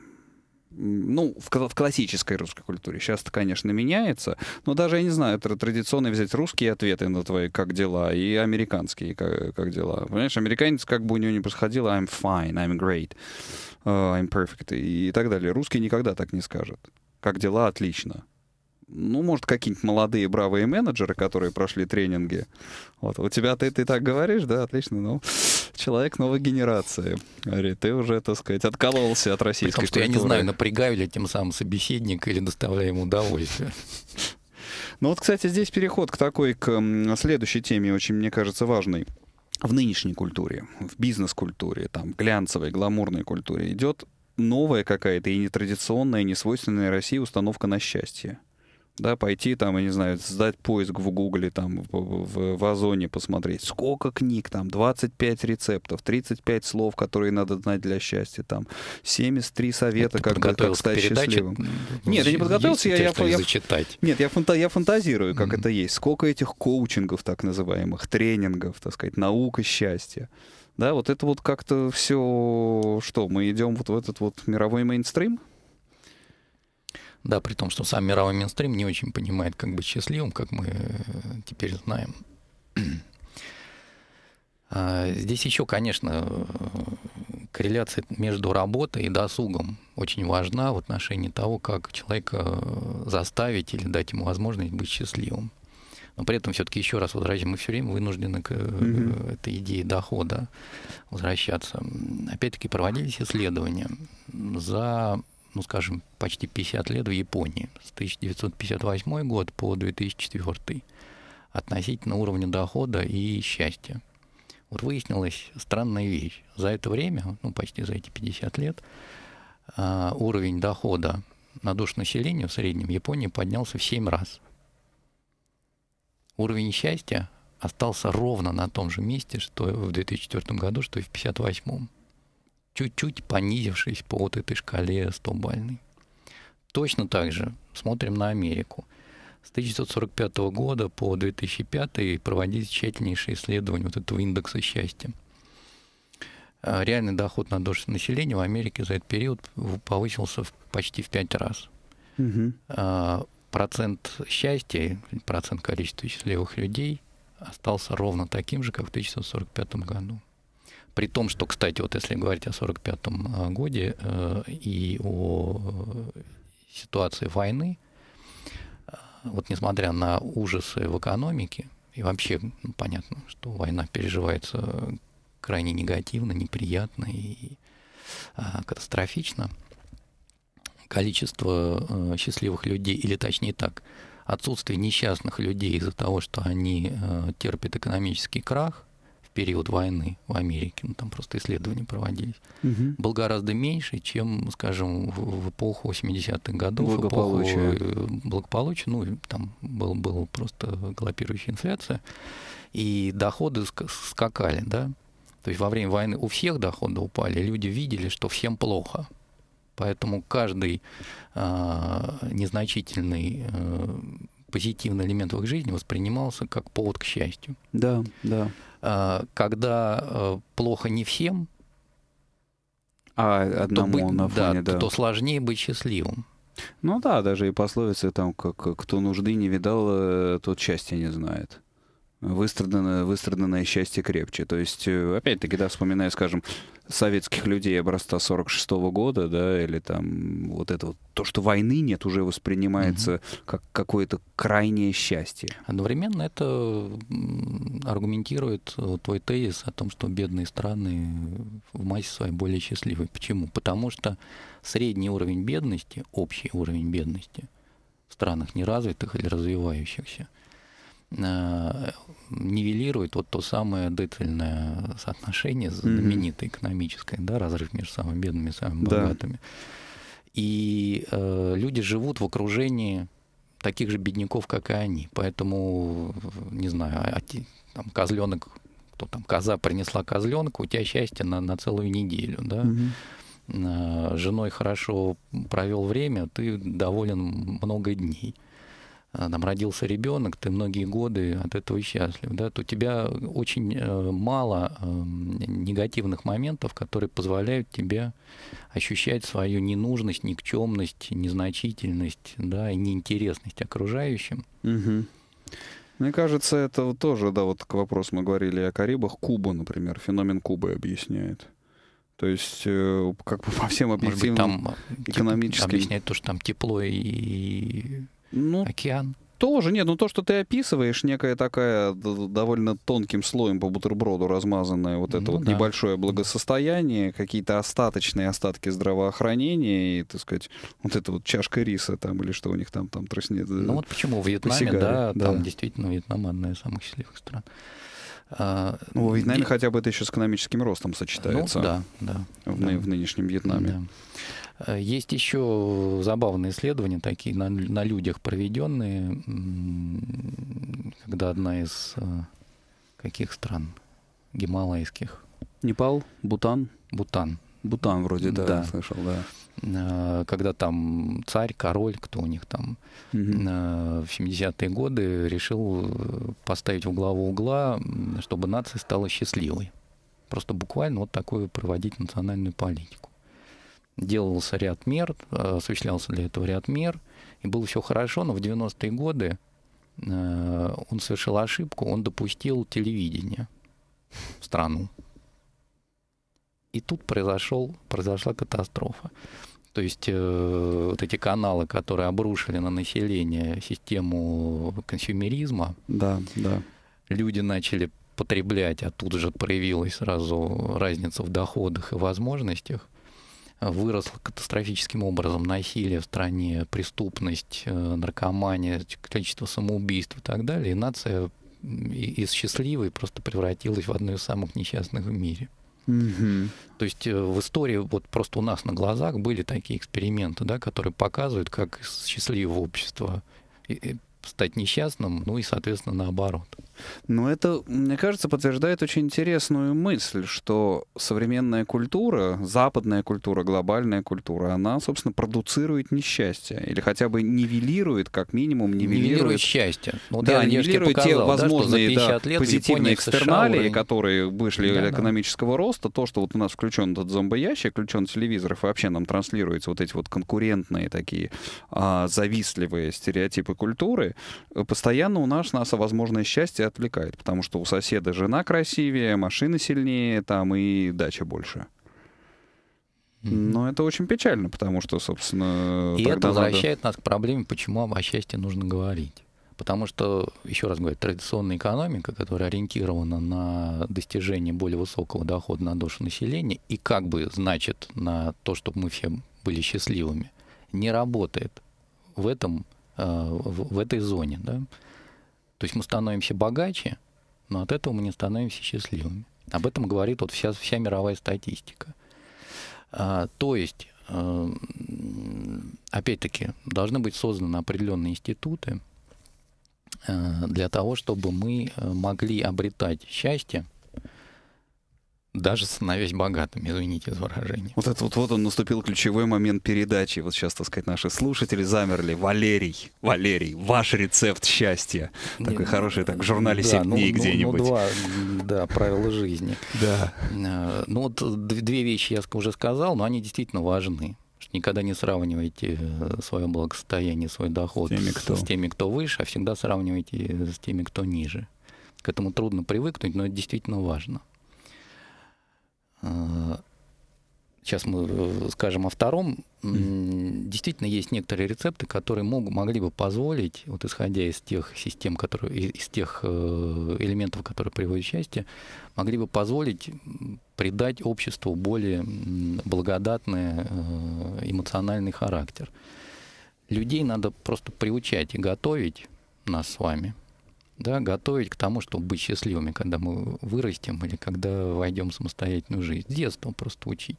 ну, в, в классической русской культуре. Сейчас это, конечно, меняется, но даже, я не знаю, это традиционно взять русские ответы на твои «как дела» и американские «как, как дела». Понимаешь, американец, как бы у него не происходило, «I'm fine», «I'm great», э, «I'm perfect» и, и так далее. Русский никогда так не скажет. «Как дела?» — отлично ну, может, какие-нибудь молодые бравые менеджеры, которые прошли тренинги. Вот, у тебя ты, ты так говоришь, да, отлично, ну, человек новой генерации. Говори, ты уже, так сказать, откололся от российской Потому что я не знаю, напрягаю ли тем самым собеседника или доставляю ему удовольствие. Ну вот, кстати, здесь переход к такой, к следующей теме, очень, мне кажется, важной в нынешней культуре, в бизнес-культуре, там, глянцевой, гламурной культуре идет новая какая-то и нетрадиционная, и несвойственная России установка на счастье да, пойти там, я не знаю, сдать поиск в Гугле, там, в, в, в Озоне посмотреть, сколько книг там, 25 рецептов, 35 слов, которые надо знать для счастья, там, 73 совета, как, как стать счастливым. Нет, я не подготовился, есть я, я, я, зачитать. Нет, я, фанта, я фантазирую, как mm-hmm. это есть. Сколько этих коучингов, так называемых, тренингов, так сказать, наука счастья. Да, вот это вот как-то все, что мы идем вот в этот вот мировой мейнстрим, да, при том, что сам мировой Минстрим не очень понимает, как быть счастливым, как мы э, теперь знаем. А, здесь еще, конечно, э, корреляция между работой и досугом очень важна в отношении того, как человека э, заставить или дать ему возможность быть счастливым. Но при этом все-таки еще раз возвращаемся, мы все время вынуждены к mm-hmm. этой идее дохода возвращаться. Опять-таки проводились исследования за ну, скажем, почти 50 лет в Японии, с 1958 год по 2004, относительно уровня дохода и счастья. Вот выяснилась странная вещь. За это время, ну, почти за эти 50 лет, а, уровень дохода на душу населения в среднем в Японии поднялся в 7 раз. Уровень счастья остался ровно на том же месте, что в 2004 году, что и в 1958 чуть-чуть понизившись по вот этой шкале 100-бальной. Точно так же смотрим на Америку. С 1945 года по 2005 проводились тщательнейшие исследования вот этого индекса счастья. А, реальный доход на душу населения в Америке за этот период повысился почти в 5 раз. Угу. Процент счастья, процент количества счастливых людей остался ровно таким же, как в 1945 году. При том, что, кстати, вот если говорить о 1945 э, годе э, и о э, ситуации войны, вот несмотря на ужасы в экономике, и вообще ну, понятно, что война переживается крайне негативно, неприятно и а, катастрофично, количество э, счастливых людей, или точнее так, отсутствие несчастных людей из-за того, что они э, терпят экономический крах, период войны в Америке, ну, там просто исследования проводились, угу. был гораздо меньше, чем, скажем, в эпоху 80-х годов, благополучие. эпоху э, ну, там был, была просто галопирующая инфляция, и доходы скакали, да, то есть во время войны у всех доходы упали, люди видели, что всем плохо, поэтому каждый э, незначительный э, позитивный элемент в их жизни воспринимался как повод к счастью. Да, да. Э, когда э, плохо не всем, а одному то на фоне, да, да. то сложнее быть счастливым. Ну да, даже и пословица там, как кто нужды не видал, э, тот счастья не знает выстраданное, выстраданное счастье крепче. То есть, э, опять-таки, да, вспоминая, скажем, советских людей образца 46 -го года, да, или там вот это вот, то, что войны нет, уже воспринимается угу. как какое-то крайнее счастье. Одновременно это аргументирует э, твой тезис о том, что бедные страны в массе своей более счастливы. Почему? Потому что средний уровень бедности, общий уровень бедности в странах неразвитых или развивающихся – Э, нивелирует вот то самое длительное соотношение знаменитое экономическое, да, разрыв между самыми бедными и самыми богатыми. И э, люди живут в окружении таких же бедняков, как и они. Поэтому, не знаю, а, а там, козленок, кто там, коза принесла козленку, у тебя счастье на, на целую неделю, да. Угу женой хорошо провел время, ты доволен много дней. Э, там родился ребенок, ты многие годы от этого счастлив, да, то у тебя очень э, мало эм, негативных моментов, которые позволяют тебе ощущать свою ненужность, никчемность, незначительность, да, и неинтересность окружающим. Угу. Мне кажется, это тоже, да, вот к вопросу мы говорили о Карибах, Куба, например, феномен Кубы объясняет. То есть, э, как бы по всем объективным Может быть, там, экономическим... Объясняет то, что там тепло и ну, океан. Тоже нет, ну то, что ты описываешь, некая такая довольно тонким слоем по бутерброду размазанное вот это ну, вот да. небольшое благосостояние, какие-то остаточные остатки здравоохранения и, так сказать, вот эта вот чашка риса там или что у них там там тростнет. Э, ну вот почему в Вьетнаме, сигаре, да, да, там действительно Вьетнам одна из самых счастливых стран. А, ну, во Вьетнаме и... хотя бы это еще с экономическим ростом сочетается. Ну, да, да. В, да. в нынешнем Вьетнаме. Да. Э, есть еще забавные исследования, такие на, на людях проведенные, когда одна из э, каких стран? Гималайских. Непал, Бутан. Бутан. Бутан вроде, да, да. слышал, да э, когда там царь, король, кто у них там угу. в 70-е годы решил поставить в главу угла, чтобы нация стала счастливой. Просто буквально вот такую проводить национальную политику делался ряд мер, осуществлялся для этого ряд мер, и было все хорошо, но в 90-е годы э, он совершил ошибку, он допустил телевидение в страну. И тут произошел, произошла катастрофа. То есть э, вот эти каналы, которые обрушили на население систему консюмеризма, да, да. люди начали потреблять, а тут же проявилась сразу разница в доходах и возможностях выросла катастрофическим образом. Насилие в стране, преступность, э, наркомания, количество самоубийств и так далее. И нация из счастливой просто превратилась в одну из самых несчастных в мире. Угу. То есть э, в истории вот просто у нас на глазах были такие эксперименты, да, которые показывают, как из счастливого общества стать несчастным, ну и, соответственно, наоборот. Но это, мне кажется, подтверждает очень интересную мысль, что современная культура, западная культура, глобальная культура, она, собственно, продуцирует несчастье. Или хотя бы нивелирует, как минимум, нивелирует... Нивелирует счастье. Вот ну, да, нивелирует показал, те возможные да, да, позитивные экстерналии, США, которые вышли да, экономического да. роста. То, что вот у нас включен этот зомбоящик, включен телевизор, и вообще нам транслируются вот эти вот конкурентные такие а, завистливые стереотипы культуры, э, постоянно у нас, нас возможное счастье отвлекает, потому что у соседа жена красивее, машина сильнее, там и дача больше. Но это очень печально, потому что, собственно... И это возвращает надо... нас к проблеме, почему о счастье нужно говорить. Потому что, еще раз говорю, традиционная экономика, которая ориентирована на достижение более высокого дохода на душу населения и как бы значит на то, чтобы мы все были счастливыми, не работает в, этом, э, в этой зоне. Да? То есть мы становимся богаче, но от этого мы не становимся счастливыми. Об этом говорит вот вся, вся мировая статистика. А, то есть, э, опять-таки, должны быть созданы определенные институты э, для того, чтобы мы э, могли обретать счастье, даже становясь богатым, извините за выражение. Вот это вот, вот он наступил ключевой момент передачи. Вот сейчас, так сказать, наши слушатели замерли. Валерий, Валерий, ваш рецепт счастья. Такой не, хороший, так, в журнале да, 7 дней ну, где-нибудь. Ну, два, да, правила жизни. Да. Э, ну, вот две вещи я уже сказал, но они действительно важны. Никогда не сравнивайте э, свое благосостояние, свой доход с теми, кто, с теми, кто выше, а всегда сравнивайте э, с теми, кто ниже. К этому трудно привыкнуть, но это действительно важно сейчас мы э, скажем о втором, действительно есть некоторые рецепты, которые мог, могли бы позволить, вот исходя из тех систем, которые, из тех э, элементов, которые приводят счастье, могли бы позволить придать обществу более благодатный э, эмоциональный характер. Людей надо просто приучать и готовить нас с вами да, готовить к тому, чтобы быть счастливыми, когда мы вырастем или когда войдем в самостоятельную жизнь. С детства просто учить.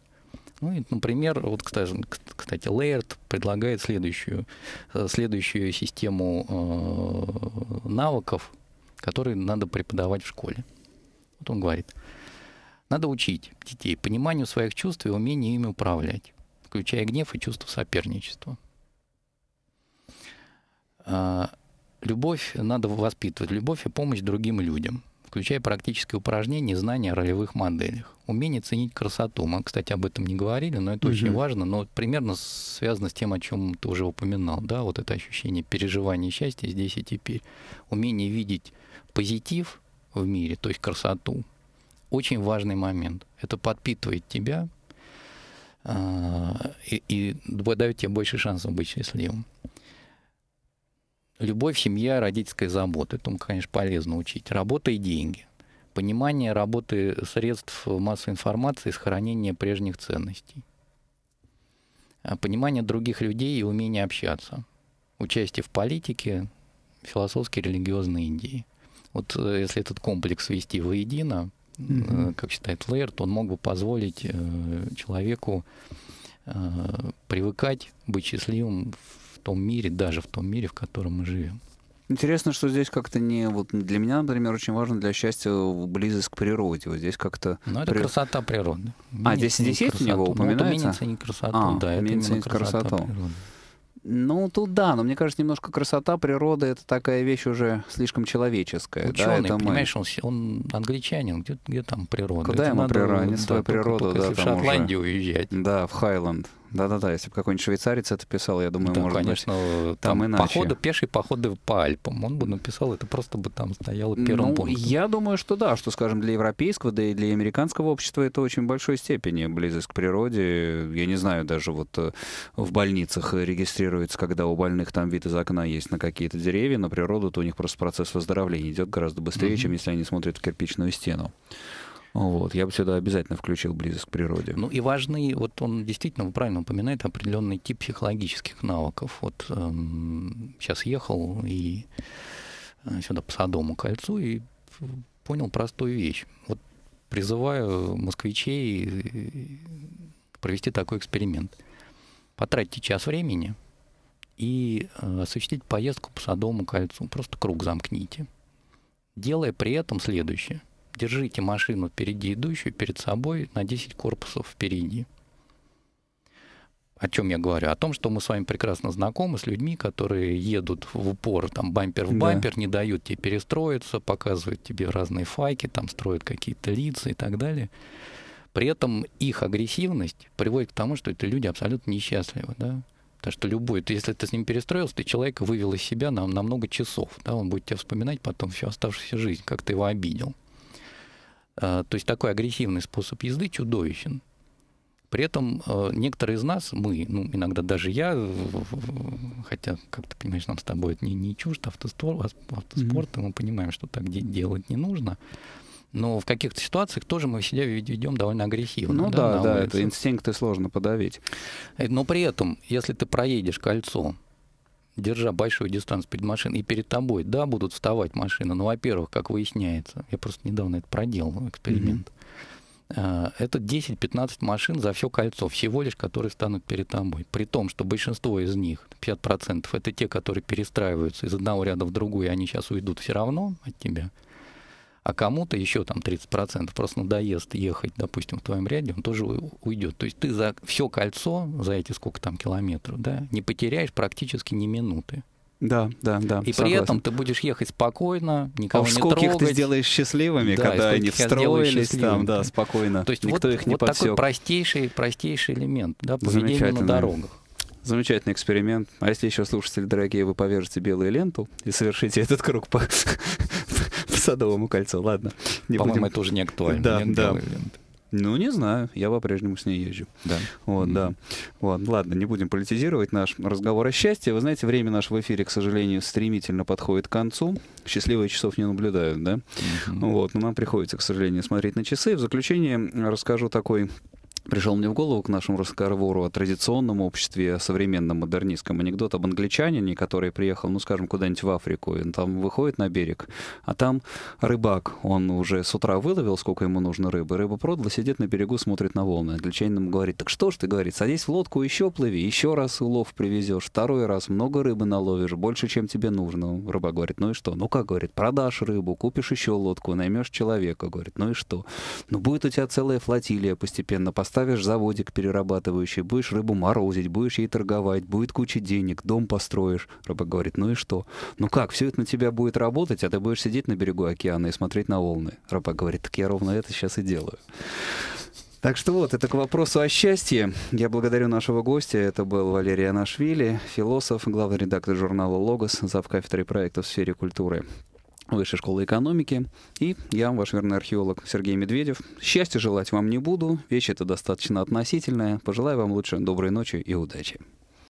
Ну, и, например, вот, кстати, кстати, Laird предлагает следующую, э, следующую систему э, навыков, которые надо преподавать в школе. Вот он говорит, надо учить детей пониманию своих чувств и умению ими управлять, включая гнев и чувство соперничества. А, любовь надо воспитывать, любовь и помощь другим людям, включая практические упражнения и знания о ролевых моделях. Умение ценить красоту. Мы, кстати, об этом не говорили, но это угу. очень важно, но примерно связано с тем, о чем ты уже упоминал, да, вот это ощущение переживания счастья здесь и теперь. Умение видеть позитив в мире, то есть красоту. Очень важный момент. Это подпитывает тебя, а, и, и дает тебе больше шансов быть счастливым. Любовь, семья, родительская забота. Этому, конечно, полезно учить. Работа и деньги. Понимание работы средств массовой информации сохранение прежних ценностей. А понимание других людей и умение общаться. Участие в политике, философские религиозные идеи. Вот э, если этот комплекс ввести воедино, mm как считает Лейер, он мог бы позволить э, человеку э, привыкать быть счастливым в том мире, даже в том мире, в котором мы живем. Интересно, что здесь как-то не... Вот для меня, например, очень важно для счастья близость к природе. Вот здесь как-то... Ну, это при... красота природы. Миница а, здесь, здесь есть у него упоминается? Ну, это не красота, а, да, это именно красота, красота. Ну, тут да, но мне кажется, немножко красота природы — это такая вещь уже слишком человеческая. Ученый, да, это понимаешь, мы... он, он англичанин, где, где там природа? Куда это ему природа? Не да, природа, да, в Шотландию уже... уезжать. Да, в Хайленд. Да-да-да, если бы какой-нибудь швейцарец это писал, я думаю, да, может конечно, быть, там, там иначе. Походы, пешие походы по Альпам. Он бы написал это, просто бы там стояло ну, первым ну, пунктом. Я думаю, что да, что, скажем, для европейского, да и для американского общества это очень большой степени близость к природе. Я не знаю, даже вот э, в больницах регистрируется, когда у больных там вид из окна есть на какие-то деревья, на природу, то у них просто процесс выздоровления идет гораздо быстрее, mm-hmm. чем если они смотрят в кирпичную стену. Вот, я бы сюда обязательно включил близость к природе. Ну и важный, вот он действительно, правильно упоминает, определенный тип психологических навыков. Вот эм, сейчас ехал и э, сюда по Садому кольцу и понял простую вещь. Вот призываю москвичей э, провести такой эксперимент. Потратьте час времени и э, осуществить поездку по Садому кольцу. Просто круг замкните, делая при этом следующее держите машину впереди идущую, перед собой на 10 корпусов впереди. О чем я говорю? О том, что мы с вами прекрасно знакомы с людьми, которые едут в упор, там, бампер в бампер, да. не дают тебе перестроиться, показывают тебе разные файки, там, строят какие-то лица и так далее. При этом их агрессивность приводит к тому, что это люди абсолютно несчастливы, да? Потому что любой, ты, если ты с ним перестроился, ты человека вывел из себя на, на много часов, да? Он будет тебя вспоминать потом всю оставшуюся жизнь, как ты его обидел. Э, то есть такой агрессивный способ езды чудовищен. При этом э, некоторые из нас, мы, ну, иногда даже я, хотя, как ты понимаешь, нам с тобой это не, не чужд автоспорт, автоспорт mm-hmm. мы понимаем, что так делать не нужно. Но в каких-то ситуациях тоже мы себя ведем довольно агрессивно. Ну да, да, да улице. это инстинкты сложно подавить. Э, но при этом, если ты проедешь кольцо держа большую дистанцию перед машиной, и перед тобой, да, будут вставать машины, но, ну, во-первых, как выясняется, я просто недавно это проделал, ну, эксперимент, mm это 10-15 машин за все кольцо, всего лишь, которые станут перед тобой. При том, что большинство из них, 50%, это те, которые перестраиваются из одного ряда в другой, и они сейчас уйдут все равно от тебя а кому-то еще там 30% просто надоест ехать, допустим, в твоем ряде, он тоже уйдет. То есть ты за все кольцо, за эти сколько там километров, да, не потеряешь практически ни минуты. Да, да, да. И согласен. при этом ты будешь ехать спокойно, а никого а не скольких трогать. ты сделаешь счастливыми, да, когда они встроились там, да, спокойно. То есть Никто вот, их не вот подсек. такой простейший, простейший элемент, да, поведение на дорогах. Замечательный эксперимент. А если еще слушатели, дорогие, вы повяжете белую ленту и совершите этот круг по, Садовому кольцу. Ладно. Не По-моему, будем... это уже не актуально. Да, да. Ну, не знаю, я по-прежнему с ней езжу. Да. Вот, mm-hmm. да. Вот, ладно, не будем политизировать наш разговор о счастье. Вы знаете, время нашего эфира, к сожалению, стремительно подходит к концу. Счастливые часов не наблюдают, да? Mm-hmm. Вот, но нам приходится, к сожалению, смотреть на часы. В заключение расскажу такой пришел мне в голову к нашему разговору о традиционном обществе, о современном модернистском анекдот об англичанине, который приехал, ну, скажем, куда-нибудь в Африку, и он там выходит на берег, а там рыбак, он уже с утра выловил, сколько ему нужно рыбы, рыба продала, сидит на берегу, смотрит на волны. Англичанин ему говорит, так что ж ты, говорит, садись в лодку, еще плыви, еще раз улов привезешь, второй раз много рыбы наловишь, больше, чем тебе нужно. Рыба говорит, ну и что? Ну как, говорит, продашь рыбу, купишь еще лодку, наймешь человека, говорит, ну и что? Ну будет у тебя целая флотилия постепенно, поставь поставишь заводик перерабатывающий, будешь рыбу морозить, будешь ей торговать, будет куча денег, дом построишь. Рыбак говорит, ну и что? Ну как, все это на тебя будет работать, а ты будешь сидеть на берегу океана и смотреть на волны. Рыбак говорит, так я ровно это сейчас и делаю. Так что вот, это к вопросу о счастье. Я благодарю нашего гостя. Это был Валерий Анашвили, философ, главный редактор журнала «Логос», завкафедрой проекта в сфере культуры. Высшей школы экономики. И я, ваш верный археолог Сергей Медведев. Счастья желать вам не буду, вещь это достаточно относительная. Пожелаю вам лучше доброй ночи и удачи.